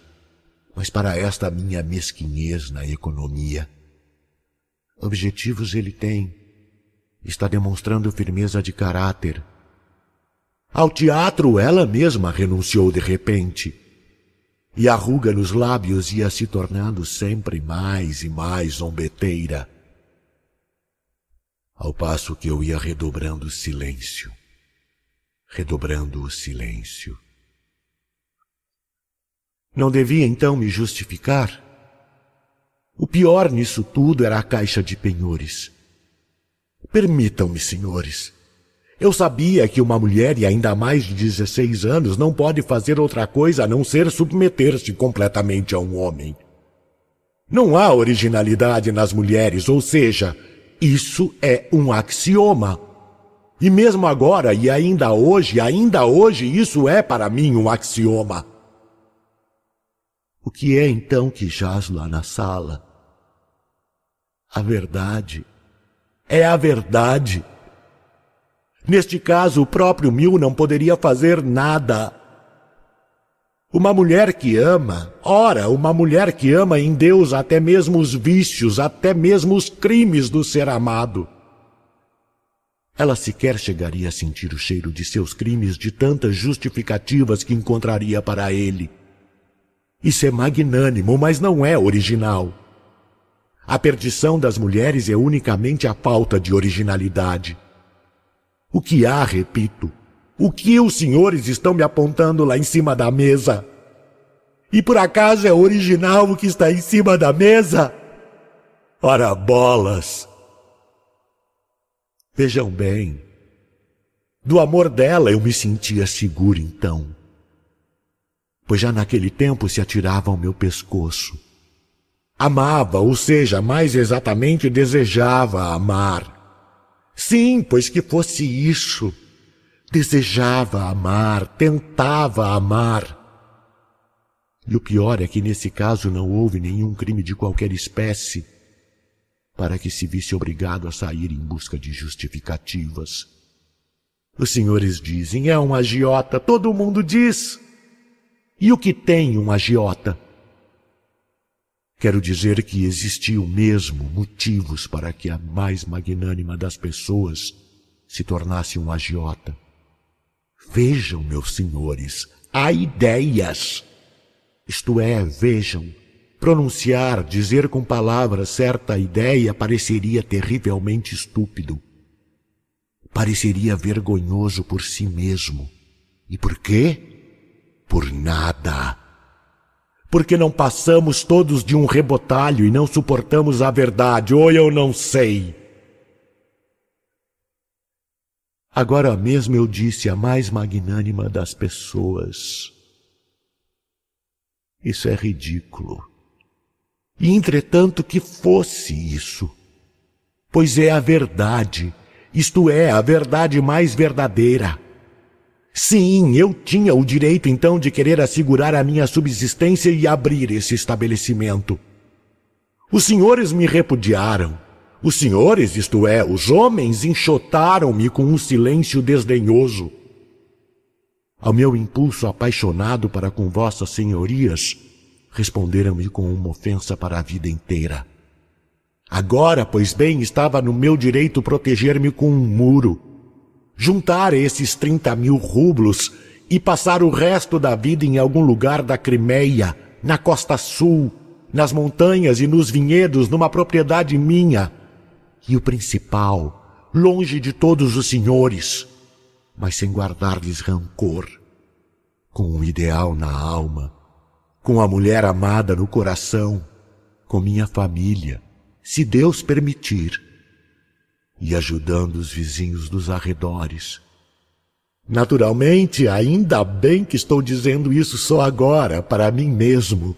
mas para esta minha mesquinhez na economia. Objetivos ele tem. Está demonstrando firmeza de caráter. Ao teatro ela mesma renunciou de repente. E a ruga nos lábios ia se tornando sempre mais e mais zombeteira. Ao passo que eu ia redobrando o silêncio. Redobrando o silêncio. Não devia então me justificar? O pior nisso tudo era a caixa de penhores. Permitam-me, senhores. Eu sabia que uma mulher, e ainda mais de 16 anos, não pode fazer outra coisa a não ser submeter-se completamente a um homem. Não há originalidade nas mulheres, ou seja, isso é um axioma. E mesmo agora, e ainda hoje, ainda hoje, isso é para mim um axioma. O que é então que jaz lá na sala? A verdade. É a verdade. Neste caso, o próprio Mil não poderia fazer nada. Uma mulher que ama, ora, uma mulher que ama em Deus até mesmo os vícios, até mesmo os crimes do ser amado. Ela sequer chegaria a sentir o cheiro de seus crimes de tantas justificativas que encontraria para ele. Isso é magnânimo, mas não é original. A perdição das mulheres é unicamente a falta de originalidade. O que há, repito, o que os senhores estão me apontando lá em cima da mesa? E por acaso é original o que está em cima da mesa? Ora bolas! Vejam bem, do amor dela eu me sentia seguro então pois já naquele tempo se atirava ao meu pescoço. Amava, ou seja, mais exatamente desejava amar. Sim, pois que fosse isso. Desejava amar, tentava amar. E o pior é que nesse caso não houve nenhum crime de qualquer espécie para que se visse obrigado a sair em busca de justificativas. Os senhores dizem, é um agiota, todo mundo diz. E o que tem um agiota? Quero dizer que existiam mesmo motivos para que a mais magnânima das pessoas se tornasse um agiota. Vejam, meus senhores, há ideias. Isto é, vejam, pronunciar, dizer com palavras certa ideia pareceria terrivelmente estúpido. Pareceria vergonhoso por si mesmo. E por quê? por nada. Porque não passamos todos de um rebotalho e não suportamos a verdade, ou eu não sei. Agora mesmo eu disse a mais magnânima das pessoas: Isso é ridículo. E entretanto, que fosse isso? Pois é a verdade, isto é, a verdade mais verdadeira. Sim, eu tinha o direito então de querer assegurar a minha subsistência e abrir esse estabelecimento. Os senhores me repudiaram. Os senhores, isto é, os homens, enxotaram-me com um silêncio desdenhoso. Ao meu impulso apaixonado para com vossas senhorias, responderam-me com uma ofensa para a vida inteira. Agora, pois bem, estava no meu direito proteger-me com um muro juntar esses 30 mil rublos e passar o resto da vida em algum lugar da Crimeia, na costa sul, nas montanhas e nos vinhedos, numa propriedade minha. E o principal, longe de todos os senhores, mas sem guardar-lhes rancor, com o um ideal na alma, com a mulher amada no coração, com minha família, se Deus permitir e ajudando os vizinhos dos arredores. Naturalmente, ainda bem que estou dizendo isso só agora, para mim mesmo.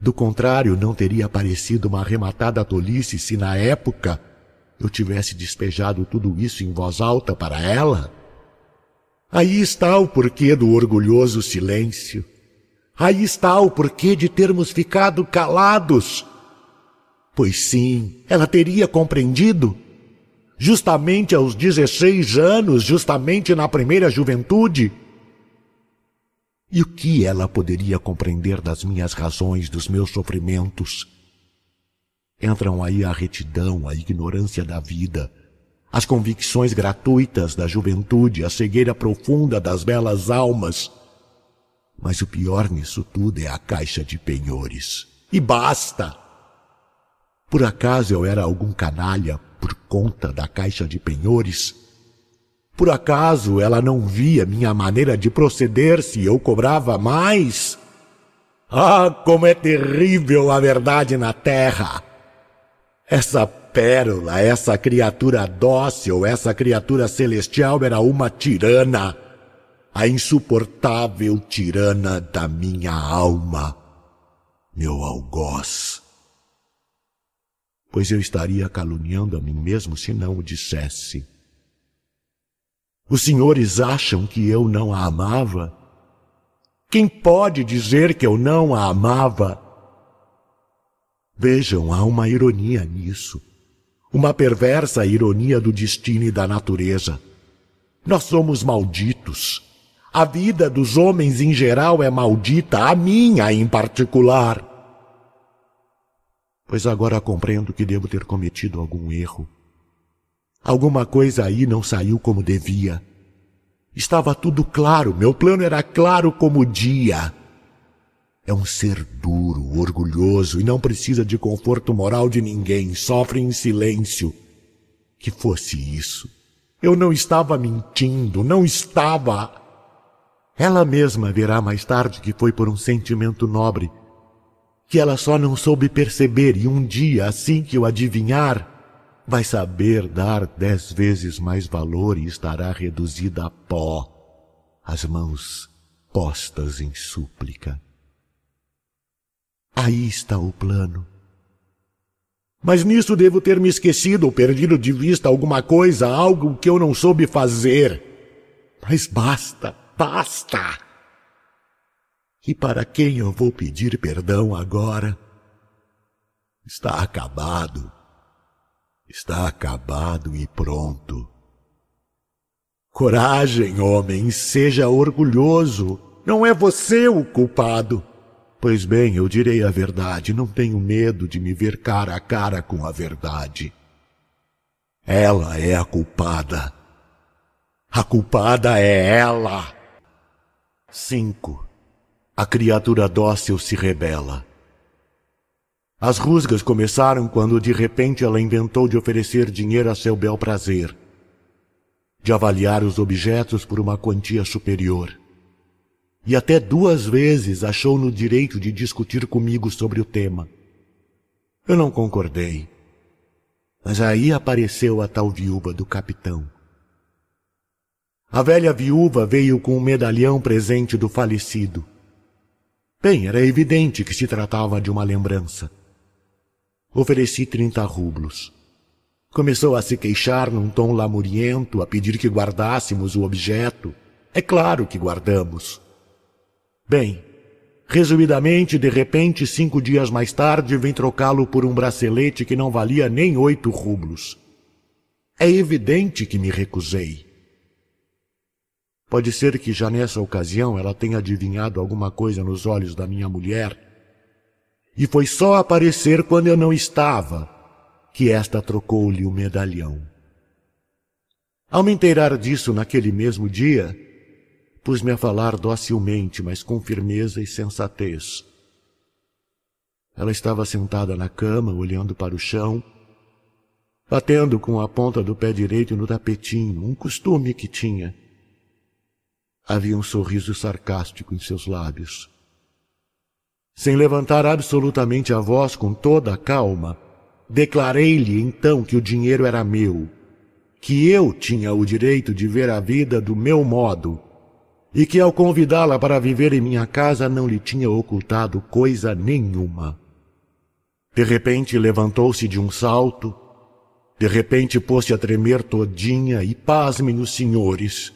Do contrário, não teria parecido uma arrematada tolice se, na época, eu tivesse despejado tudo isso em voz alta para ela. Aí está o porquê do orgulhoso silêncio. Aí está o porquê de termos ficado calados. Pois sim, ela teria compreendido justamente aos 16 anos, justamente na primeira juventude? E o que ela poderia compreender das minhas razões, dos meus sofrimentos? Entram aí a retidão, a ignorância da vida, as convicções gratuitas da juventude, a cegueira profunda das belas almas. Mas o pior nisso tudo é a caixa de penhores. E basta! Por acaso eu era algum canalha por conta da caixa de penhores? Por acaso ela não via minha maneira de proceder se eu cobrava mais? Ah, como é terrível a verdade na terra! Essa pérola, essa criatura dócil, essa criatura celestial era uma tirana, a insuportável tirana da minha alma, meu algoz pois eu estaria caluniando a mim mesmo se não o dissesse. Os senhores acham que eu não a amava? Quem pode dizer que eu não a amava? Vejam, há uma ironia nisso. Uma perversa ironia do destino e da natureza. Nós somos malditos. A vida dos homens em geral é maldita, a minha em particular pois agora compreendo que devo ter cometido algum erro. Alguma coisa aí não saiu como devia. Estava tudo claro, meu plano era claro como o dia. É um ser duro, orgulhoso e não precisa de conforto moral de ninguém, sofre em silêncio. Que fosse isso. Eu não estava mentindo, não estava. Ela mesma verá mais tarde que foi por um sentimento nobre que ela só não soube perceber e um dia, assim que o adivinhar, vai saber dar dez vezes mais valor e estará reduzida a pó, as mãos postas em súplica. Aí está o plano. Mas nisso devo ter me esquecido ou perdido de vista alguma coisa, algo que eu não soube fazer. Mas basta, basta! e para quem eu vou pedir perdão agora? Está acabado. Está acabado e pronto. Coragem, homem, seja orgulhoso. Não é você o culpado. Pois bem, eu direi a verdade, não tenho medo de me ver cara a cara com a verdade. Ela é a culpada. A culpada é ela. 5. A criatura dócil se rebela. As rusgas começaram quando de repente ela inventou de oferecer dinheiro a seu bel prazer, de avaliar os objetos por uma quantia superior. E até duas vezes achou no direito de discutir comigo sobre o tema. Eu não concordei. Mas aí apareceu a tal viúva do capitão. A velha viúva veio com um medalhão presente do falecido Bem, era evidente que se tratava de uma lembrança. Ofereci trinta rublos. Começou a se queixar num tom lamuriento, a pedir que guardássemos o objeto. É claro que guardamos. Bem, resumidamente, de repente, cinco dias mais tarde, vem trocá-lo por um bracelete que não valia nem oito rublos. É evidente que me recusei. Pode ser que já nessa ocasião ela tenha adivinhado alguma coisa nos olhos da minha mulher. E foi só aparecer quando eu não estava que esta trocou-lhe o medalhão. Ao me inteirar disso naquele mesmo dia, pus-me a falar docilmente, mas com firmeza e sensatez. Ela estava sentada na cama, olhando para o chão, batendo com a ponta do pé direito no tapetinho, um costume que tinha Havia um sorriso sarcástico em seus lábios. Sem levantar absolutamente a voz com toda a calma, declarei-lhe então que o dinheiro era meu, que eu tinha o direito de ver a vida do meu modo e que ao convidá-la para viver em minha casa não lhe tinha ocultado coisa nenhuma. De repente levantou-se de um salto, de repente pôs-se a tremer todinha e pasmem os senhores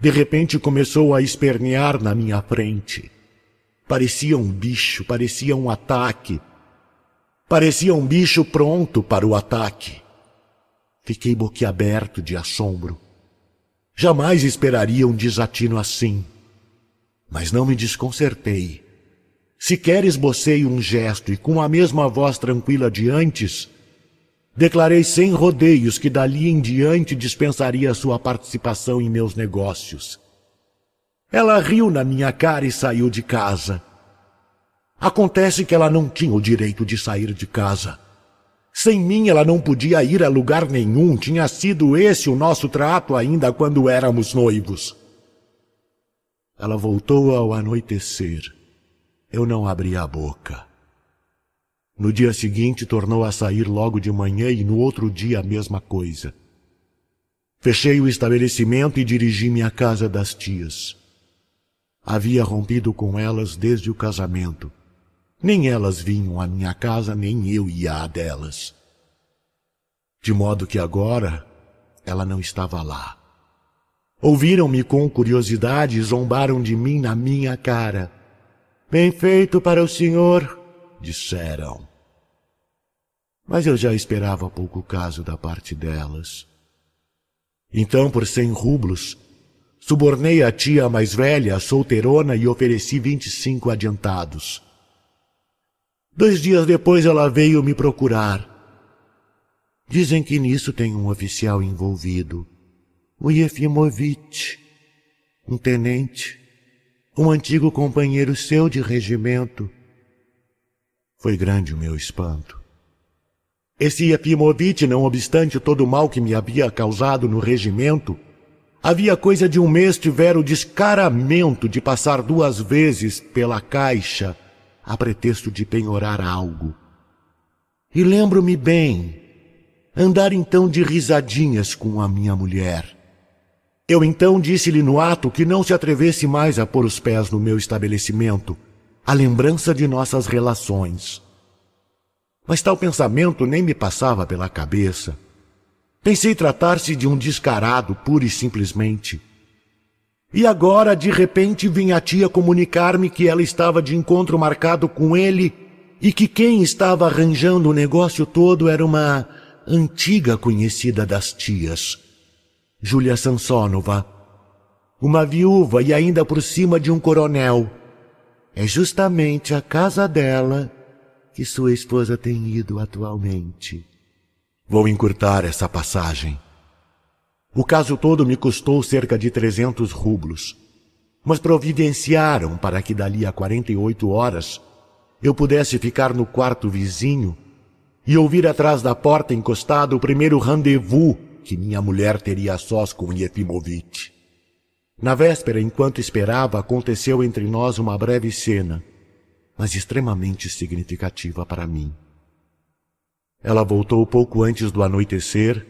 de repente começou a espernear na minha frente. Parecia um bicho, parecia um ataque. Parecia um bicho pronto para o ataque. Fiquei boquiaberto de assombro. Jamais esperaria um desatino assim. Mas não me desconcertei. Se queres, esbocei um gesto e, com a mesma voz tranquila de antes, Declarei sem rodeios que dali em diante dispensaria sua participação em meus negócios. Ela riu na minha cara e saiu de casa. Acontece que ela não tinha o direito de sair de casa. Sem mim ela não podia ir a lugar nenhum, tinha sido esse o nosso trato ainda quando éramos noivos. Ela voltou ao anoitecer. Eu não abri a boca. No dia seguinte, tornou a sair logo de manhã e no outro dia a mesma coisa. Fechei o estabelecimento e dirigi-me à casa das tias. Havia rompido com elas desde o casamento. Nem elas vinham à minha casa, nem eu ia à delas. De modo que agora ela não estava lá. Ouviram-me com curiosidade e zombaram de mim na minha cara. Bem feito para o senhor, disseram mas eu já esperava pouco caso da parte delas. Então, por cem rublos, subornei a tia mais velha, a solteirona, e ofereci vinte e cinco adiantados. Dois dias depois ela veio me procurar. Dizem que nisso tem um oficial envolvido, o Yefimovitch, um tenente, um antigo companheiro seu de regimento. Foi grande o meu espanto. Esse Efimovite, não obstante todo o mal que me havia causado no regimento, havia coisa de um mês tivera o descaramento de passar duas vezes pela caixa a pretexto de penhorar algo. E lembro-me bem, andar então de risadinhas com a minha mulher. Eu então disse-lhe no ato que não se atrevesse mais a pôr os pés no meu estabelecimento, a lembrança de nossas relações mas tal pensamento nem me passava pela cabeça. Pensei tratar-se de um descarado, pura e simplesmente. E agora, de repente, vinha a tia comunicar-me que ela estava de encontro marcado com ele e que quem estava arranjando o negócio todo era uma antiga conhecida das tias, Júlia Sansonova. Uma viúva e ainda por cima de um coronel. É justamente a casa dela que sua esposa tem ido atualmente. Vou encurtar essa passagem. O caso todo me custou cerca de 300 rublos, mas providenciaram para que dali a 48 horas eu pudesse ficar no quarto vizinho e ouvir atrás da porta encostado o primeiro rendezvous que minha mulher teria a sós com Yefimovitch. Na véspera, enquanto esperava, aconteceu entre nós uma breve cena mas extremamente significativa para mim. Ela voltou pouco antes do anoitecer,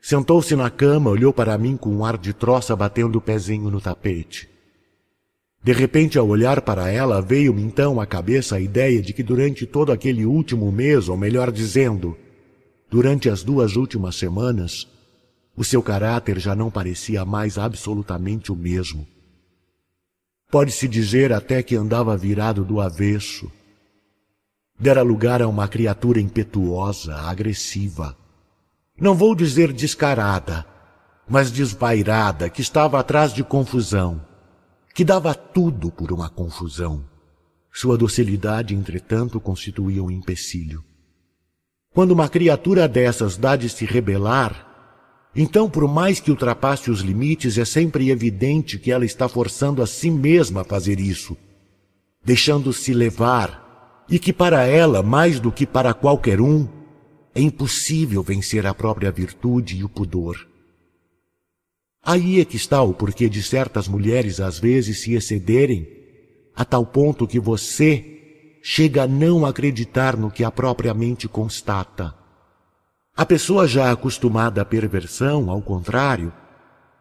sentou-se na cama, olhou para mim com um ar de troça batendo o pezinho no tapete. De repente, ao olhar para ela, veio-me então à cabeça a ideia de que durante todo aquele último mês, ou melhor dizendo, durante as duas últimas semanas, o seu caráter já não parecia mais absolutamente o mesmo. Pode-se dizer até que andava virado do avesso. Dera lugar a uma criatura impetuosa, agressiva. Não vou dizer descarada, mas desvairada, que estava atrás de confusão, que dava tudo por uma confusão. Sua docilidade, entretanto, constituía um empecilho. Quando uma criatura dessas dá de se rebelar, então, por mais que ultrapasse os limites, é sempre evidente que ela está forçando a si mesma a fazer isso, deixando-se levar, e que para ela, mais do que para qualquer um, é impossível vencer a própria virtude e o pudor. Aí é que está o porquê de certas mulheres às vezes se excederem, a tal ponto que você chega a não acreditar no que a própria mente constata. A pessoa já acostumada à perversão, ao contrário,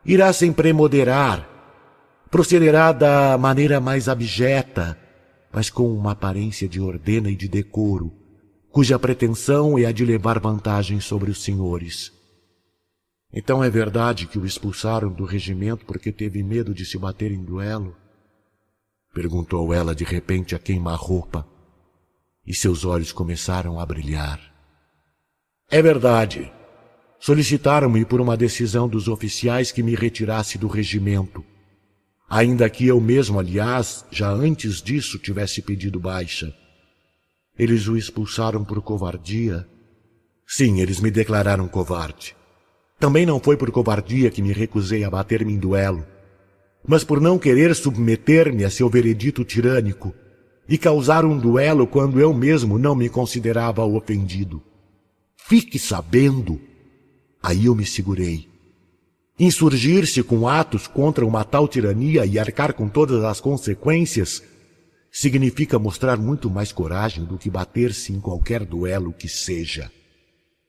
irá sem premoderar, procederá da maneira mais abjeta, mas com uma aparência de ordena e de decoro, cuja pretensão é a de levar vantagem sobre os senhores. Então é verdade que o expulsaram do regimento porque teve medo de se bater em duelo? Perguntou ela de repente a queimar roupa e seus olhos começaram a brilhar. É verdade. Solicitaram-me por uma decisão dos oficiais que me retirasse do regimento. Ainda que eu mesmo, aliás, já antes disso tivesse pedido baixa. Eles o expulsaram por covardia. Sim, eles me declararam covarde. Também não foi por covardia que me recusei a bater-me em duelo, mas por não querer submeter-me a seu veredito tirânico e causar um duelo quando eu mesmo não me considerava ofendido. Fique sabendo. Aí eu me segurei. Insurgir-se com atos contra uma tal tirania e arcar com todas as consequências significa mostrar muito mais coragem do que bater-se em qualquer duelo que seja.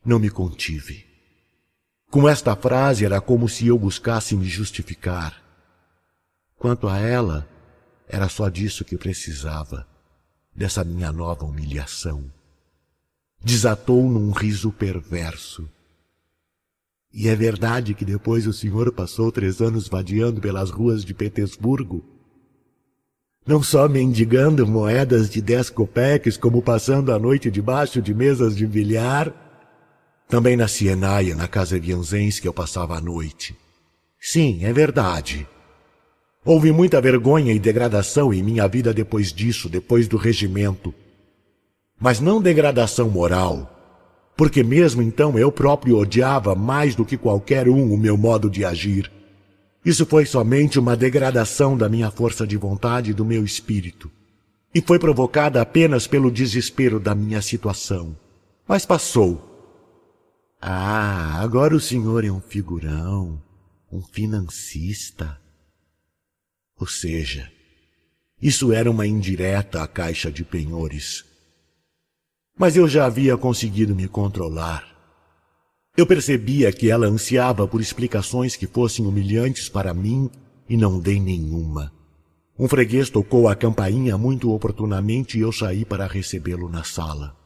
Não me contive. Com esta frase era como se eu buscasse me justificar. Quanto a ela, era só disso que precisava, dessa minha nova humilhação desatou num riso perverso. E é verdade que depois o senhor passou três anos vadiando pelas ruas de Petersburgo, não só mendigando moedas de dez copeques, como passando a noite debaixo de mesas de bilhar, também na Sienaia, na casa Vianzens, que eu passava a noite. Sim, é verdade. Houve muita vergonha e degradação em minha vida depois disso, depois do regimento mas não degradação moral, porque mesmo então eu próprio odiava mais do que qualquer um o meu modo de agir. Isso foi somente uma degradação da minha força de vontade e do meu espírito, e foi provocada apenas pelo desespero da minha situação. Mas passou. Ah, agora o senhor é um figurão, um financista. Ou seja, isso era uma indireta à Caixa de Penhores mas eu já havia conseguido me controlar. Eu percebia que ela ansiava por explicações que fossem humilhantes para mim e não dei nenhuma. Um freguês tocou a campainha muito oportunamente e eu saí para recebê-lo na sala.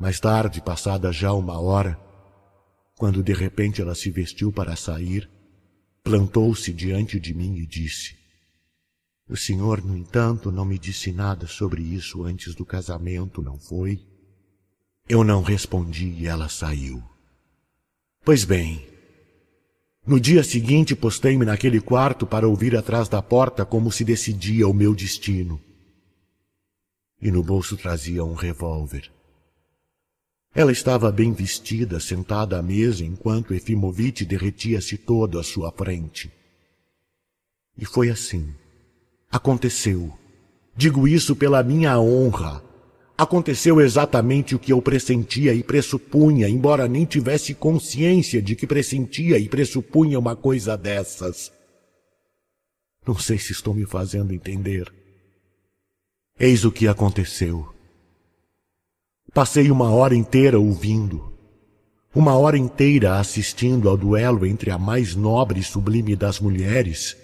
Mais tarde, passada já uma hora, quando de repente ela se vestiu para sair, plantou-se diante de mim e disse: O senhor, no entanto, não me disse nada sobre isso antes do casamento, não foi? Eu não respondi e ela saiu. Pois bem, no dia seguinte postei-me naquele quarto para ouvir atrás da porta como se decidia o meu destino. E no bolso trazia um revólver. Ela estava bem vestida, sentada à mesa, enquanto Efimovitch derretia-se todo à sua frente. E foi assim. Aconteceu. Digo isso pela minha honra, Aconteceu exatamente o que eu pressentia e pressupunha, embora nem tivesse consciência de que pressentia e pressupunha uma coisa dessas. Não sei se estou me fazendo entender. Eis o que aconteceu. Passei uma hora inteira ouvindo, uma hora inteira assistindo ao duelo entre a mais nobre e sublime das mulheres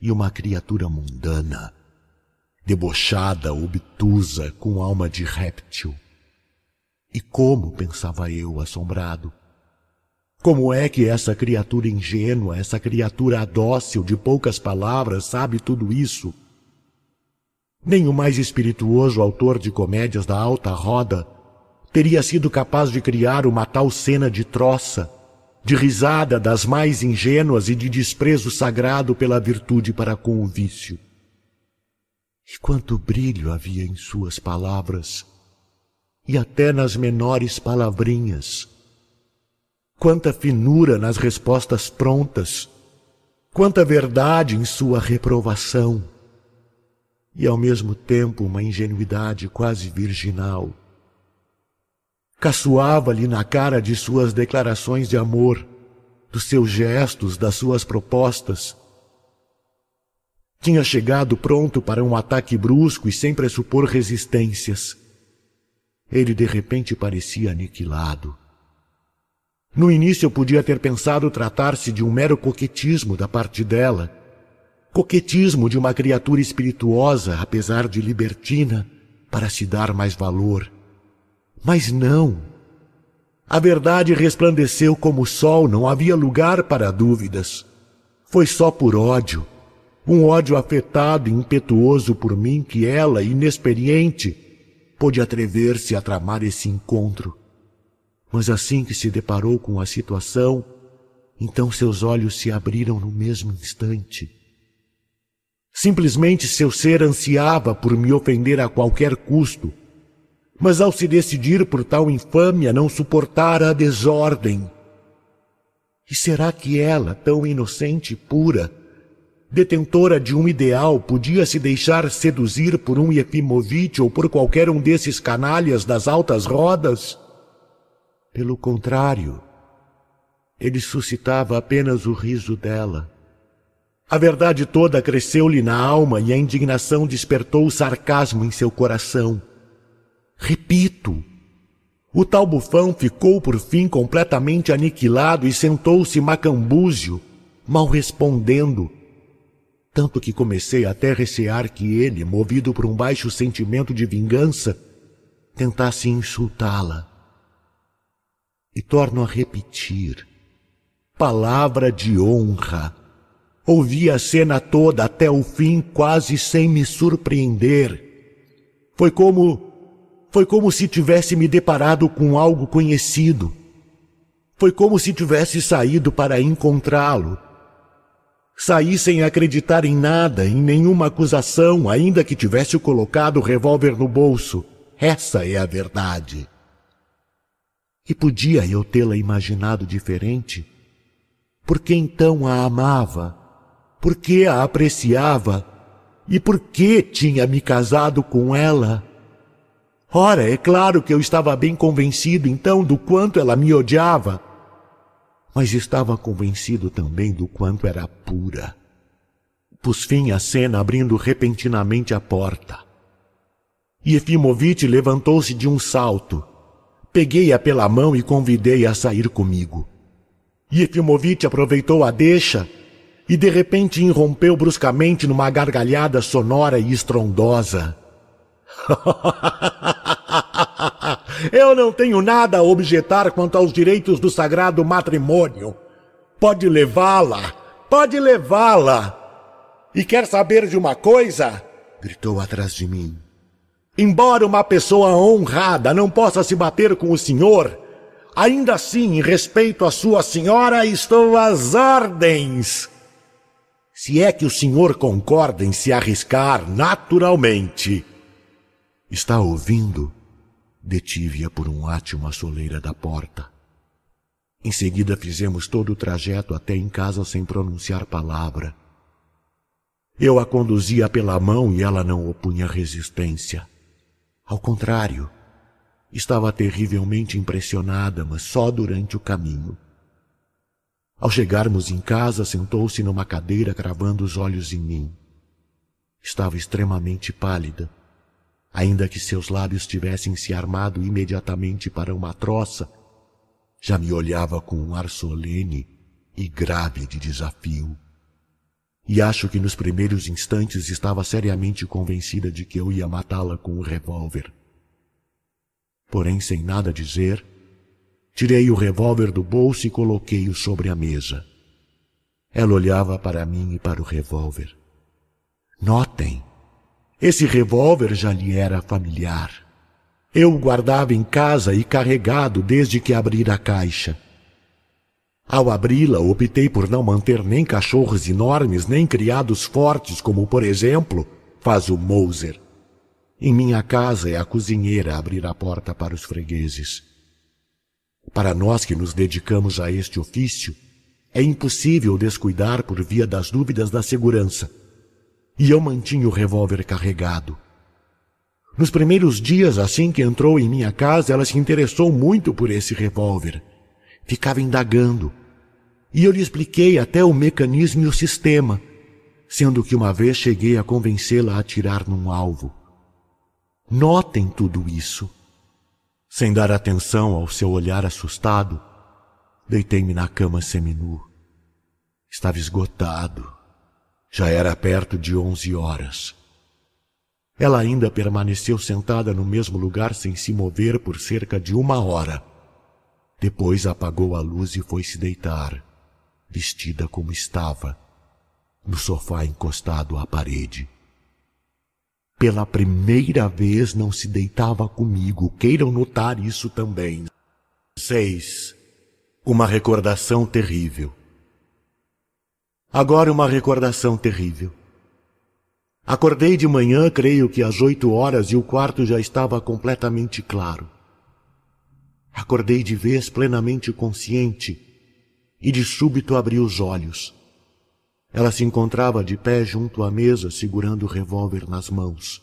e uma criatura mundana debochada, obtusa, com alma de réptil. E como, pensava eu, assombrado, como é que essa criatura ingênua, essa criatura dócil, de poucas palavras, sabe tudo isso? Nem o mais espirituoso autor de comédias da alta roda teria sido capaz de criar uma tal cena de troça, de risada das mais ingênuas e de desprezo sagrado pela virtude para com o vício. E quanto brilho havia em suas palavras, e até nas menores palavrinhas. Quanta finura nas respostas prontas, quanta verdade em sua reprovação, e ao mesmo tempo uma ingenuidade quase virginal. Caçoava-lhe na cara de suas declarações de amor, dos seus gestos, das suas propostas, tinha chegado pronto para um ataque brusco e sem pressupor resistências. Ele de repente parecia aniquilado. No início eu podia ter pensado tratar-se de um mero coquetismo da parte dela. Coquetismo de uma criatura espirituosa, apesar de libertina, para se dar mais valor. Mas não. A verdade resplandeceu como o sol, não havia lugar para dúvidas. Foi só por ódio, um ódio afetado e impetuoso por mim que ela, inexperiente, pôde atrever-se a tramar esse encontro. Mas assim que se deparou com a situação, então seus olhos se abriram no mesmo instante. Simplesmente seu ser ansiava por me ofender a qualquer custo, mas ao se decidir por tal infâmia não suportara a desordem. E será que ela, tão inocente e pura, Detentora de um ideal, podia se deixar seduzir por um Efimovitch ou por qualquer um desses canalhas das altas rodas? Pelo contrário, ele suscitava apenas o riso dela. A verdade toda cresceu-lhe na alma e a indignação despertou o sarcasmo em seu coração. Repito, o tal bufão ficou por fim completamente aniquilado e sentou-se macambúzio, mal respondendo, tanto que comecei até recear que ele, movido por um baixo sentimento de vingança, tentasse insultá-la. E torno a repetir: palavra de honra. Ouvi a cena toda até o fim, quase sem me surpreender. Foi como. Foi como se tivesse me deparado com algo conhecido. Foi como se tivesse saído para encontrá-lo Saí sem acreditar em nada, em nenhuma acusação, ainda que tivesse colocado o revólver no bolso. Essa é a verdade. E podia eu tê-la imaginado diferente? Por que então a amava? Por que a apreciava? E por que tinha me casado com ela? Ora, é claro que eu estava bem convencido então do quanto ela me odiava mas estava convencido também do quanto era pura. Pus fim à cena abrindo repentinamente a porta. Yefimovitch levantou-se de um salto. Peguei-a pela mão e convidei-a a sair comigo. Yefimovitch aproveitou a deixa e de repente irrompeu bruscamente numa gargalhada sonora e estrondosa. Eu não tenho nada a objetar quanto aos direitos do sagrado matrimônio. Pode levá-la, pode levá-la. E quer saber de uma coisa? gritou atrás de mim. Embora uma pessoa honrada não possa se bater com o senhor, ainda assim, em respeito à sua senhora, estou às ordens. Se é que o senhor concorda em se arriscar naturalmente. Está ouvindo? Detive-a por um átimo à soleira da porta. Em seguida fizemos todo o trajeto até em casa sem pronunciar palavra. Eu a conduzia pela mão e ela não opunha resistência. Ao contrário, estava terrivelmente impressionada, mas só durante o caminho. Ao chegarmos em casa, sentou-se numa cadeira, cravando os olhos em mim. Estava extremamente pálida ainda que seus lábios tivessem se armado imediatamente para uma troça, já me olhava com um ar solene e grave de desafio. E acho que nos primeiros instantes estava seriamente convencida de que eu ia matá-la com o revólver. Porém, sem nada dizer, tirei o revólver do bolso e coloquei-o sobre a mesa. Ela olhava para mim e para o revólver. Notem, esse revólver já lhe era familiar. Eu o guardava em casa e carregado desde que abri a caixa. Ao abri-la, optei por não manter nem cachorros enormes, nem criados fortes, como, por exemplo, faz o Moser. Em minha casa é a cozinheira abrir a porta para os fregueses. Para nós que nos dedicamos a este ofício, é impossível descuidar por via das dúvidas da segurança, e eu mantinha o revólver carregado. Nos primeiros dias, assim que entrou em minha casa, ela se interessou muito por esse revólver. Ficava indagando. E eu lhe expliquei até o mecanismo e o sistema, sendo que uma vez cheguei a convencê-la a atirar num alvo. Notem tudo isso. Sem dar atenção ao seu olhar assustado, deitei-me na cama seminu. Estava esgotado já era perto de onze horas. Ela ainda permaneceu sentada no mesmo lugar sem se mover por cerca de uma hora. Depois apagou a luz e foi se deitar, vestida como estava, no sofá encostado à parede. Pela primeira vez não se deitava comigo, queiram notar isso também. 6. Uma recordação terrível. Agora uma recordação terrível. Acordei de manhã, creio que às oito horas, e o quarto já estava completamente claro. Acordei de vez plenamente consciente e de súbito abri os olhos. Ela se encontrava de pé junto à mesa, segurando o revólver nas mãos.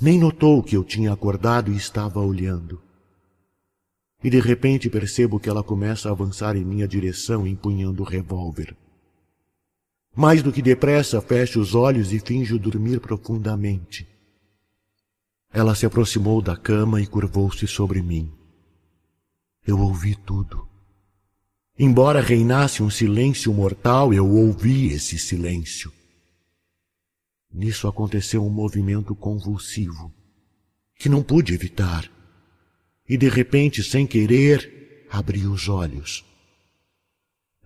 Nem notou que eu tinha acordado e estava olhando. E de repente percebo que ela começa a avançar em minha direção, empunhando o revólver. Mais do que depressa, fecho os olhos e finjo dormir profundamente. Ela se aproximou da cama e curvou-se sobre mim. Eu ouvi tudo. Embora reinasse um silêncio mortal, eu ouvi esse silêncio. Nisso aconteceu um movimento convulsivo, que não pude evitar, e de repente, sem querer, abri os olhos.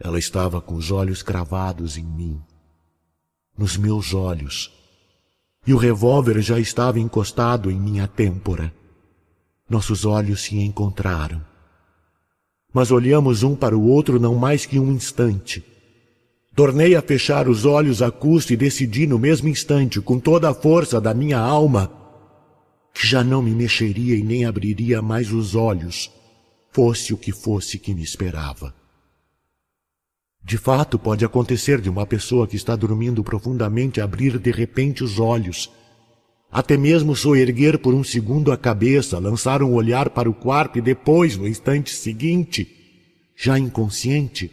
Ela estava com os olhos cravados em mim, nos meus olhos, e o revólver já estava encostado em minha têmpora. Nossos olhos se encontraram. Mas olhamos um para o outro não mais que um instante. Tornei a fechar os olhos a custo e decidi no mesmo instante, com toda a força da minha alma, que já não me mexeria e nem abriria mais os olhos, fosse o que fosse que me esperava. De fato, pode acontecer de uma pessoa que está dormindo profundamente abrir de repente os olhos, até mesmo soerguer por um segundo a cabeça, lançar um olhar para o quarto e depois, no instante seguinte, já inconsciente,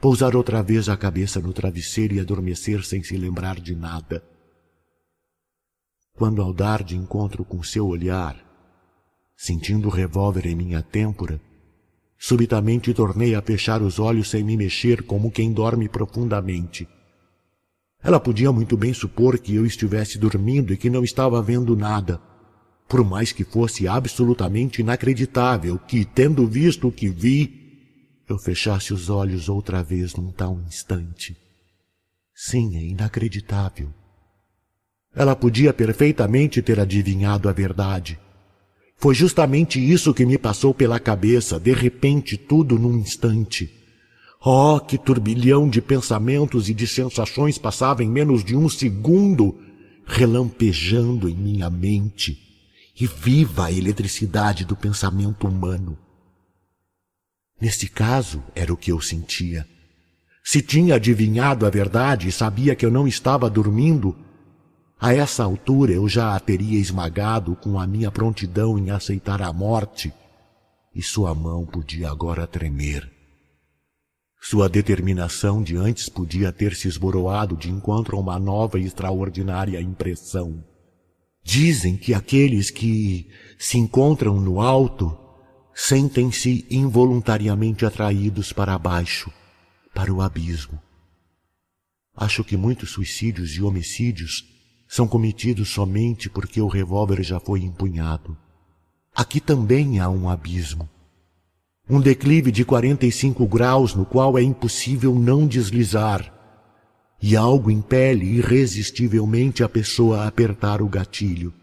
pousar outra vez a cabeça no travesseiro e adormecer sem se lembrar de nada. Quando ao dar de encontro com seu olhar, sentindo o revólver em minha têmpora, Subitamente tornei a fechar os olhos sem me mexer, como quem dorme profundamente. Ela podia muito bem supor que eu estivesse dormindo e que não estava vendo nada, por mais que fosse absolutamente inacreditável que, tendo visto o que vi, eu fechasse os olhos outra vez num tal instante. Sim, é inacreditável. Ela podia perfeitamente ter adivinhado a verdade foi justamente isso que me passou pela cabeça, de repente, tudo num instante. Oh, que turbilhão de pensamentos e de sensações passava em menos de um segundo, relampejando em minha mente, e viva a eletricidade do pensamento humano. Nesse caso, era o que eu sentia. Se tinha adivinhado a verdade e sabia que eu não estava dormindo, a essa altura eu já a teria esmagado com a minha prontidão em aceitar a morte, e sua mão podia agora tremer. Sua determinação de antes podia ter se esboroado de encontro a uma nova e extraordinária impressão. Dizem que aqueles que se encontram no alto sentem-se involuntariamente atraídos para baixo, para o abismo. Acho que muitos suicídios e homicídios são cometidos somente porque o revólver já foi empunhado. Aqui também há um abismo. Um declive de 45 graus no qual é impossível não deslizar. E algo impele irresistivelmente a pessoa a apertar o gatilho.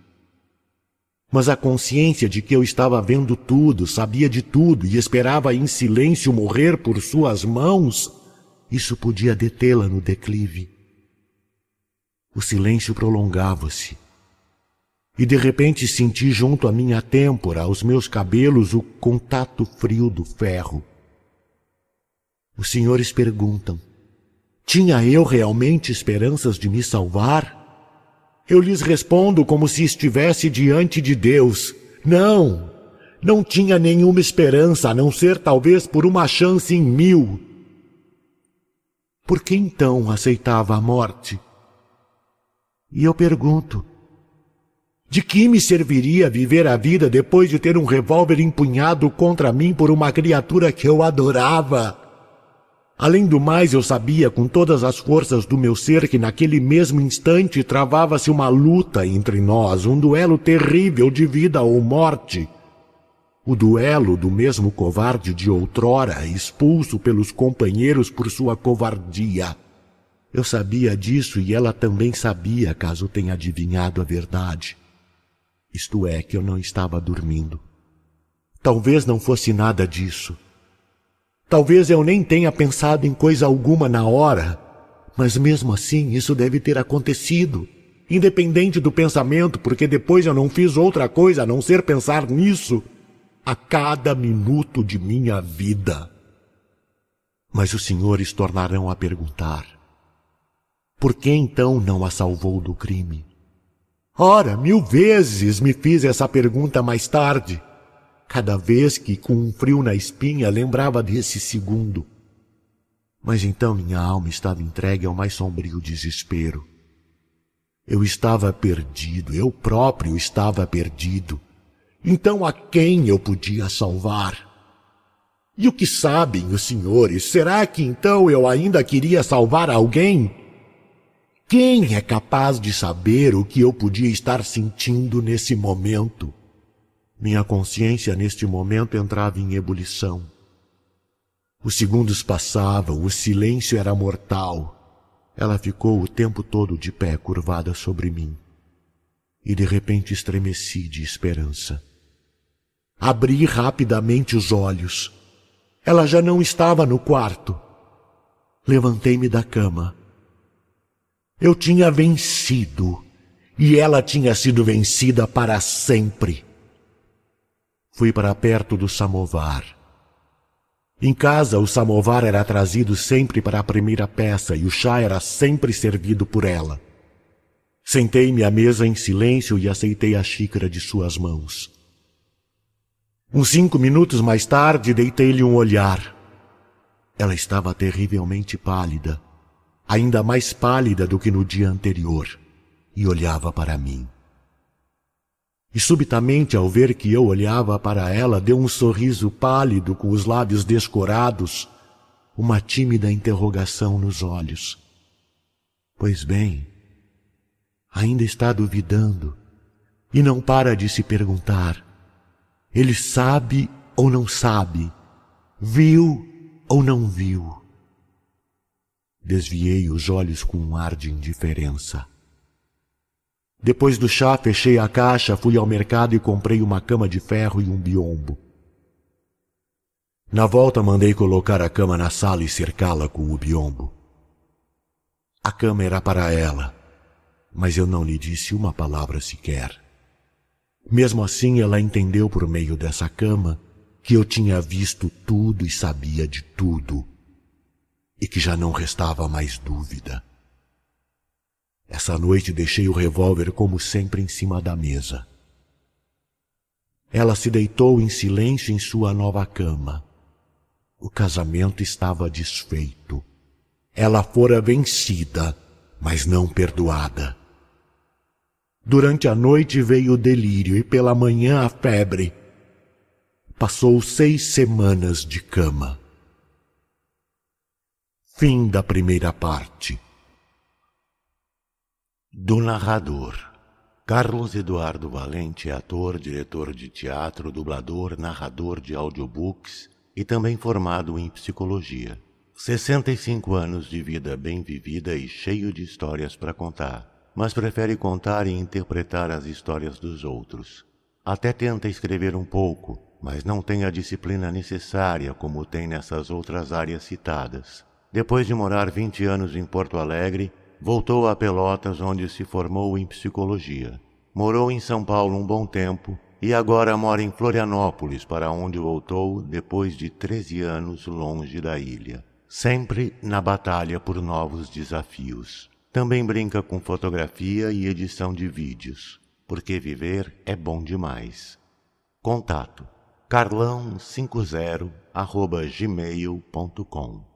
Mas a consciência de que eu estava vendo tudo, sabia de tudo e esperava em silêncio morrer por suas mãos, isso podia detê-la no declive. O silêncio prolongava-se. E de repente senti junto à minha têmpora, aos meus cabelos, o contato frio do ferro. Os senhores perguntam: Tinha eu realmente esperanças de me salvar? Eu lhes respondo como se estivesse diante de Deus: Não! Não tinha nenhuma esperança, a não ser talvez por uma chance em mil. Por que então aceitava a morte? E eu pergunto: de que me serviria viver a vida depois de ter um revólver empunhado contra mim por uma criatura que eu adorava? Além do mais, eu sabia com todas as forças do meu ser que naquele mesmo instante travava-se uma luta entre nós, um duelo terrível de vida ou morte. O duelo do mesmo covarde de outrora, expulso pelos companheiros por sua covardia. Eu sabia disso e ela também sabia, caso tenha adivinhado a verdade. Isto é, que eu não estava dormindo. Talvez não fosse nada disso. Talvez eu nem tenha pensado em coisa alguma na hora, mas mesmo assim isso deve ter acontecido, independente do pensamento, porque depois eu não fiz outra coisa a não ser pensar nisso a cada minuto de minha vida. Mas os senhores tornarão a perguntar: por que então não a salvou do crime? Ora, mil vezes me fiz essa pergunta mais tarde. Cada vez que, com um frio na espinha, lembrava desse segundo. Mas então minha alma estava entregue ao mais sombrio desespero. Eu estava perdido, eu próprio estava perdido. Então a quem eu podia salvar? E o que sabem os senhores? Será que então eu ainda queria salvar alguém? Quem é capaz de saber o que eu podia estar sentindo nesse momento? Minha consciência neste momento entrava em ebulição. Os segundos passavam, o silêncio era mortal. Ela ficou o tempo todo de pé, curvada sobre mim. E de repente estremeci de esperança. Abri rapidamente os olhos. Ela já não estava no quarto. Levantei-me da cama. Eu tinha vencido e ela tinha sido vencida para sempre. Fui para perto do samovar. Em casa, o samovar era trazido sempre para a primeira peça e o chá era sempre servido por ela. Sentei-me à mesa em silêncio e aceitei a xícara de suas mãos. Uns cinco minutos mais tarde, deitei-lhe um olhar. Ela estava terrivelmente pálida ainda mais pálida do que no dia anterior, e olhava para mim. E subitamente, ao ver que eu olhava para ela, deu um sorriso pálido com os lábios descorados, uma tímida interrogação nos olhos. Pois bem, ainda está duvidando e não para de se perguntar: ele sabe ou não sabe? Viu ou não viu? Desviei os olhos com um ar de indiferença. Depois do chá, fechei a caixa, fui ao mercado e comprei uma cama de ferro e um biombo. Na volta, mandei colocar a cama na sala e cercá-la com o biombo. A cama era para ela, mas eu não lhe disse uma palavra sequer. Mesmo assim, ela entendeu por meio dessa cama que eu tinha visto tudo e sabia de tudo e que já não restava mais dúvida. Essa noite deixei o revólver como sempre em cima da mesa. Ela se deitou em silêncio em sua nova cama. O casamento estava desfeito. Ela fora vencida, mas não perdoada. Durante a noite veio o delírio e pela manhã a febre. Passou seis semanas de cama. Fim da primeira parte. Do narrador. Carlos Eduardo Valente é ator, diretor de teatro, dublador, narrador de audiobooks e também formado em psicologia. 65 anos de vida bem vivida e cheio de histórias para contar, mas prefere contar e interpretar as histórias dos outros. Até tenta escrever um pouco, mas não tem a disciplina necessária como tem nessas outras áreas citadas. Depois de morar 20 anos em Porto Alegre, voltou a Pelotas, onde se formou em psicologia. Morou em São Paulo um bom tempo e agora mora em Florianópolis, para onde voltou depois de 13 anos longe da ilha, sempre na batalha por novos desafios. Também brinca com fotografia e edição de vídeos, porque viver é bom demais. Contato: carlão50@gmail.com